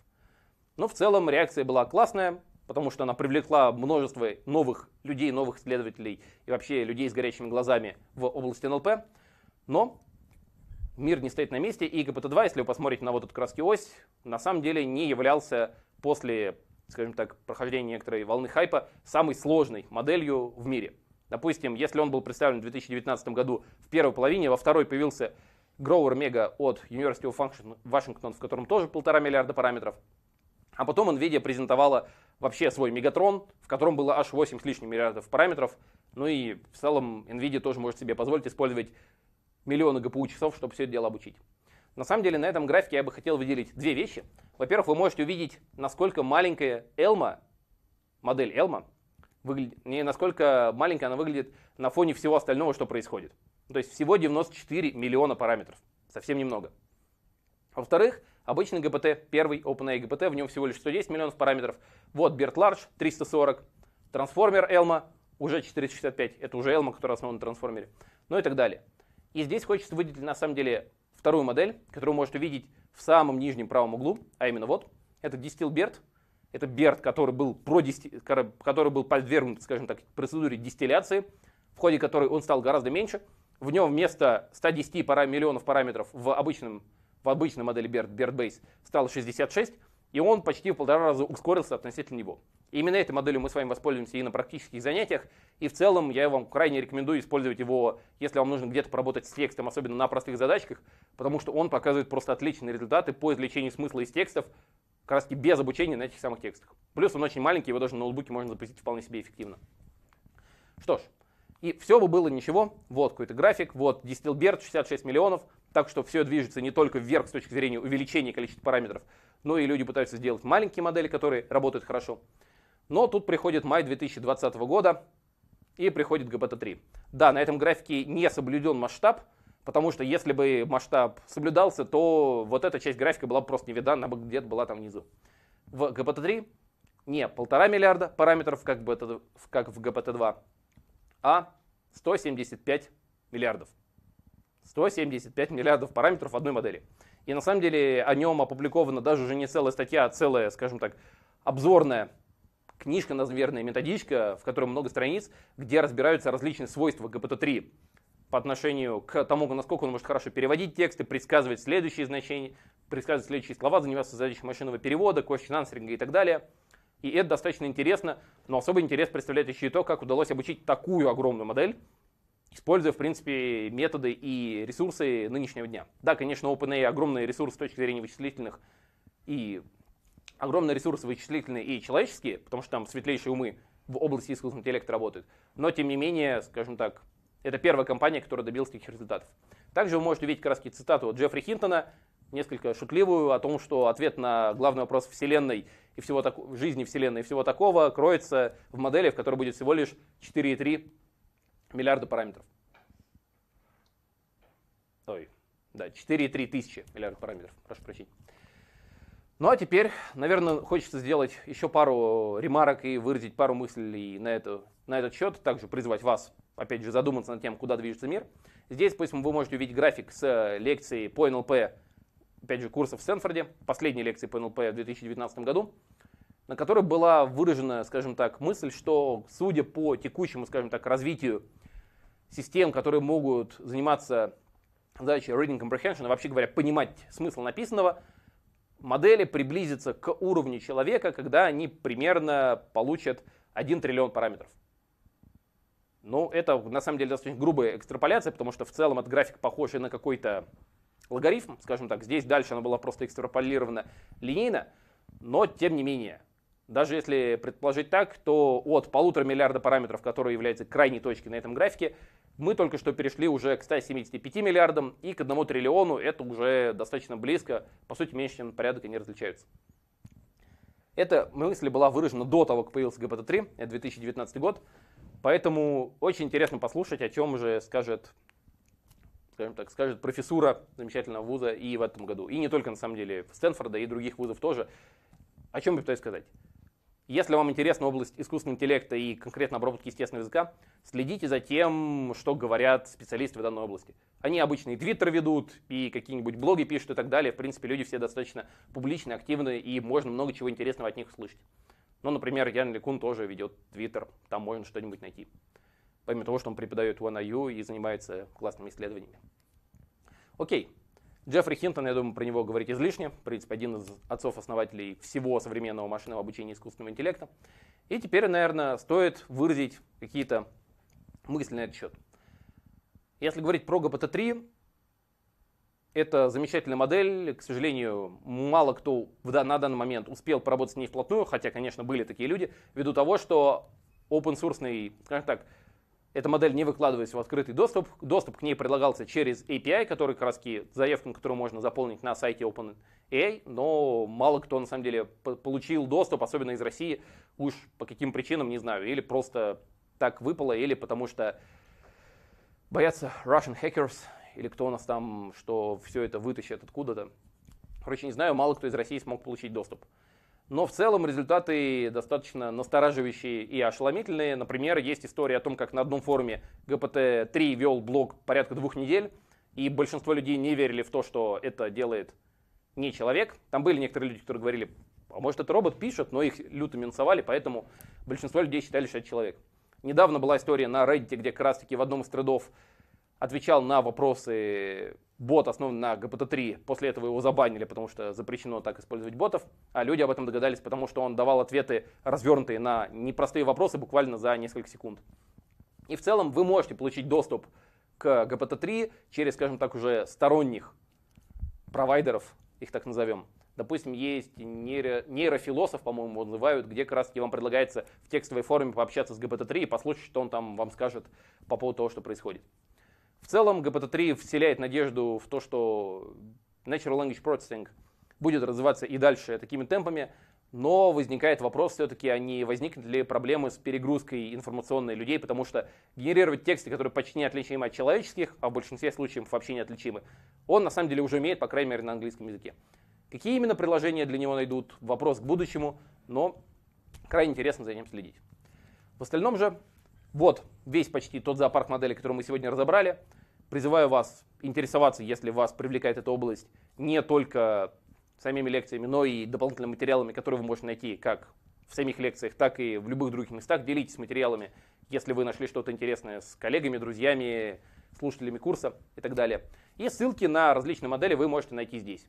Но в целом реакция была классная, потому что она привлекла множество новых людей, новых исследователей и вообще людей с горящими глазами в области НЛП. Но мир не стоит на месте, и ГПТ-2, если вы посмотрите на вот эту краски ось, на самом деле не являлся после, скажем так, прохождения некоторой волны хайпа самой сложной моделью в мире. Допустим, если он был представлен в 2019 году в первой половине, во второй появился Grower Mega от University of Washington, в котором тоже полтора миллиарда параметров. А потом NVIDIA презентовала вообще свой Мегатрон, в котором было аж 8 с лишним миллиардов параметров. Ну и в целом NVIDIA тоже может себе позволить использовать миллионы GPU часов, чтобы все это дело обучить. На самом деле на этом графике я бы хотел выделить две вещи. Во-первых, вы можете увидеть, насколько маленькая Elma, модель Elma, выглядит, не насколько маленькая она выглядит на фоне всего остального, что происходит. То есть всего 94 миллиона параметров. Совсем немного. А во-вторых, обычный GPT, первый OpenAI GPT, в нем всего лишь 110 миллионов параметров. Вот BERT Large 340, трансформер Elma уже 465, это уже Elma, который основан на трансформере, ну и так далее. И здесь хочется выделить на самом деле вторую модель, которую можете увидеть в самом нижнем правом углу, а именно вот, это Distil BERT, это BERT, который был, про дисти... который был подвергнут, скажем так, процедуре дистилляции, в ходе которой он стал гораздо меньше. В нем вместо 110 пара... миллионов параметров в обычном в обычной модели Bird, BirdBase стало 66, и он почти в полтора раза ускорился относительно него. И именно этой моделью мы с вами воспользуемся и на практических занятиях, и в целом я вам крайне рекомендую использовать его, если вам нужно где-то поработать с текстом, особенно на простых задачках, потому что он показывает просто отличные результаты по извлечению смысла из текстов, как раз без обучения на этих самых текстах. Плюс он очень маленький, его даже на ноутбуке можно запустить вполне себе эффективно. Что ж, и все бы было ничего. Вот какой-то график, вот Distilbert 66 миллионов, так что все движется не только вверх с точки зрения увеличения количества параметров, но и люди пытаются сделать маленькие модели, которые работают хорошо. Но тут приходит май 2020 года и приходит GPT-3. Да, на этом графике не соблюден масштаб, потому что если бы масштаб соблюдался, то вот эта часть графика была бы просто не видна, она бы где-то была там внизу. В GPT-3 не полтора миллиарда параметров, как, в GPT, как в GPT-2, а 175 миллиардов. 175 миллиардов параметров одной модели. И на самом деле о нем опубликована даже уже не целая статья, а целая, скажем так, обзорная книжка, наверное, методичка, в которой много страниц, где разбираются различные свойства GPT-3 по отношению к тому, насколько он может хорошо переводить тексты, предсказывать следующие значения, предсказывать следующие слова, заниматься задачей машинного перевода, коэффициент и так далее. И это достаточно интересно, но особый интерес представляет еще и то, как удалось обучить такую огромную модель используя, в принципе, методы и ресурсы нынешнего дня. Да, конечно, OpenAI огромный ресурс с точки зрения вычислительных и огромный ресурс вычислительные и человеческие, потому что там светлейшие умы в области искусственного интеллекта работают. Но, тем не менее, скажем так, это первая компания, которая добилась таких результатов. Также вы можете увидеть как раз цитату от Джеффри Хинтона, несколько шутливую, о том, что ответ на главный вопрос Вселенной и всего так... жизни Вселенной и всего такого кроется в модели, в которой будет всего лишь 4,3 миллиарда параметров. Ой, да, 4,3 тысячи миллиардов параметров, прошу прощения. Ну а теперь, наверное, хочется сделать еще пару ремарок и выразить пару мыслей на, это, на этот счет, также призвать вас, опять же, задуматься над тем, куда движется мир. Здесь, поэтому вы можете увидеть график с э, лекции по НЛП, опять же, курса в Стэнфорде, последней лекции по НЛП в 2019 году на которой была выражена, скажем так, мысль, что судя по текущему, скажем так, развитию систем, которые могут заниматься задачей reading comprehension, а вообще говоря, понимать смысл написанного, модели приблизятся к уровню человека, когда они примерно получат 1 триллион параметров. Ну, это на самом деле достаточно грубая экстраполяция, потому что в целом этот график похож и на какой-то логарифм, скажем так. Здесь дальше она была просто экстраполирована линейно, но тем не менее. Даже если предположить так, то от полутора миллиарда параметров, которые являются крайней точкой на этом графике, мы только что перешли уже к 175 миллиардам и к 1 триллиону. Это уже достаточно близко. По сути, меньше, чем порядок они различаются. Эта мысль была выражена до того, как появился ГПТ-3, это 2019 год. Поэтому очень интересно послушать, о чем же скажет, скажем так, скажет профессура замечательного вуза и в этом году. И не только, на самом деле, Стэнфорда и других вузов тоже. О чем я пытаюсь сказать? Если вам интересна область искусственного интеллекта и конкретно обработки естественного языка, следите за тем, что говорят специалисты в данной области. Они обычно и твиттер ведут, и какие-нибудь блоги пишут и так далее. В принципе, люди все достаточно публичные, активные, и можно много чего интересного от них услышать. Ну, например, Ян Ликун тоже ведет твиттер, там можно что-нибудь найти. Помимо того, что он преподает в NIU и занимается классными исследованиями. Окей, Джеффри Хинтон, я думаю, про него говорить излишне. В принципе, один из отцов-основателей всего современного машинного обучения искусственного интеллекта. И теперь, наверное, стоит выразить какие-то мысли на этот счет. Если говорить про gpt 3 это замечательная модель. К сожалению, мало кто на данный момент успел поработать с ней вплотную, хотя, конечно, были такие люди, ввиду того, что open source, скажем так, эта модель не выкладывается в открытый доступ. Доступ к ней предлагался через API, который как заявку, которую можно заполнить на сайте OpenAI, но мало кто на самом деле получил доступ, особенно из России, уж по каким причинам, не знаю, или просто так выпало, или потому что боятся Russian hackers, или кто у нас там, что все это вытащит откуда-то. Короче, не знаю, мало кто из России смог получить доступ. Но в целом результаты достаточно настораживающие и ошеломительные. Например, есть история о том, как на одном форуме ГПТ-3 вел блог порядка двух недель, и большинство людей не верили в то, что это делает не человек. Там были некоторые люди, которые говорили, а может это робот пишет, но их люто минусовали, поэтому большинство людей считали, что это человек. Недавно была история на Reddit, где как раз таки в одном из тредов отвечал на вопросы бот основан на GPT-3, после этого его забанили, потому что запрещено так использовать ботов, а люди об этом догадались, потому что он давал ответы, развернутые на непростые вопросы буквально за несколько секунд. И в целом вы можете получить доступ к GPT-3 через, скажем так, уже сторонних провайдеров, их так назовем. Допустим, есть нейро, нейрофилософ, по-моему, его называют, где как раз таки вам предлагается в текстовой форме пообщаться с GPT-3 и послушать, что он там вам скажет по поводу того, что происходит. В целом, GPT-3 вселяет надежду в то, что Natural Language Processing будет развиваться и дальше такими темпами, но возникает вопрос все-таки, а не возникнут ли проблемы с перегрузкой информационной людей, потому что генерировать тексты, которые почти неотличимы от человеческих, а в большинстве случаев вообще неотличимы, он на самом деле уже умеет, по крайней мере, на английском языке. Какие именно приложения для него найдут, вопрос к будущему, но крайне интересно за ним следить. В остальном же вот весь почти тот зоопарк моделей, который мы сегодня разобрали. Призываю вас интересоваться, если вас привлекает эта область, не только самими лекциями, но и дополнительными материалами, которые вы можете найти как в самих лекциях, так и в любых других местах. Делитесь материалами, если вы нашли что-то интересное с коллегами, друзьями, слушателями курса и так далее. И ссылки на различные модели вы можете найти здесь.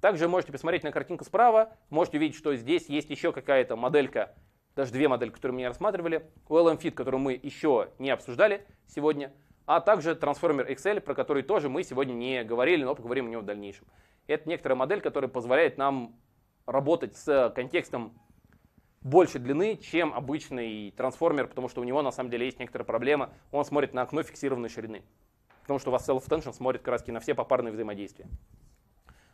Также можете посмотреть на картинку справа, можете увидеть, что здесь есть еще какая-то моделька даже две модели, которые мы не рассматривали, OLM Fit, которую мы еще не обсуждали сегодня, а также transformer XL, про который тоже мы сегодня не говорили, но поговорим о нем в дальнейшем. Это некоторая модель, которая позволяет нам работать с контекстом больше длины, чем обычный трансформер, потому что у него на самом деле есть некоторая проблема. Он смотрит на окно фиксированной ширины, потому что у вас self-tension смотрит как на все попарные взаимодействия.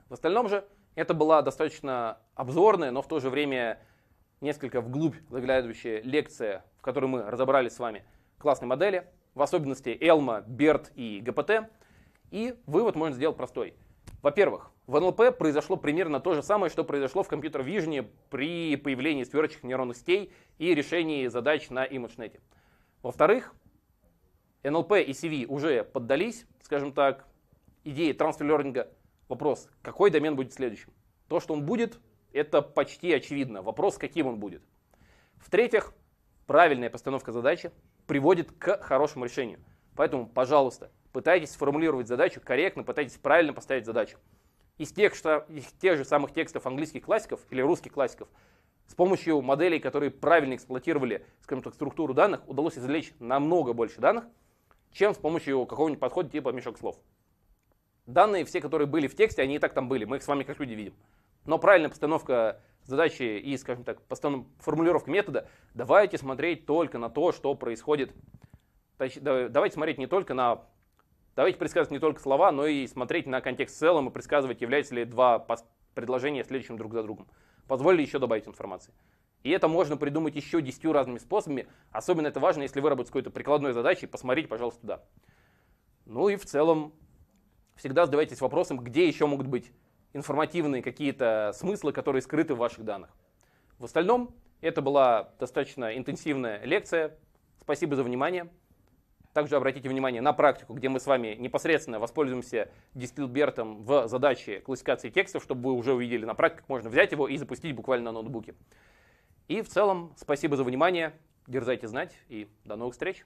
В остальном же это была достаточно обзорная, но в то же время несколько вглубь заглядывающая лекция, в которой мы разобрали с вами классные модели, в особенности Элма, Берт и ГПТ. И вывод можно сделать простой. Во-первых, в НЛП произошло примерно то же самое, что произошло в компьютер Vision при появлении сверчих нейронных сетей и решении задач на ImageNet. Во-вторых, НЛП и CV уже поддались, скажем так, идее трансферлернинга. Вопрос, какой домен будет следующим? То, что он будет, это почти очевидно. Вопрос, каким он будет. В-третьих, правильная постановка задачи приводит к хорошему решению. Поэтому, пожалуйста, пытайтесь сформулировать задачу корректно, пытайтесь правильно поставить задачу. Из, текста, из тех же самых текстов английских классиков или русских классиков с помощью моделей, которые правильно эксплуатировали, скажем так, структуру данных, удалось извлечь намного больше данных, чем с помощью какого-нибудь подхода типа мешок слов. Данные, все, которые были в тексте, они и так там были, мы их с вами как люди видим. Но правильная постановка задачи и, скажем так, постанов... формулировка метода, давайте смотреть только на то, что происходит. Давайте смотреть не только на... Давайте предсказывать не только слова, но и смотреть на контекст в целом и предсказывать, являются ли два предложения следующим друг за другом. Позволили еще добавить информации. И это можно придумать еще десятью разными способами. Особенно это важно, если вы работаете какой-то прикладной задачей, посмотрите, пожалуйста, туда. Ну и в целом всегда задавайтесь вопросом, где еще могут быть информативные какие-то смыслы, которые скрыты в ваших данных. В остальном, это была достаточно интенсивная лекция. Спасибо за внимание. Также обратите внимание на практику, где мы с вами непосредственно воспользуемся Дистилбертом в задаче классификации текстов, чтобы вы уже увидели на практике, как можно взять его и запустить буквально на ноутбуке. И в целом, спасибо за внимание, дерзайте знать и до новых встреч!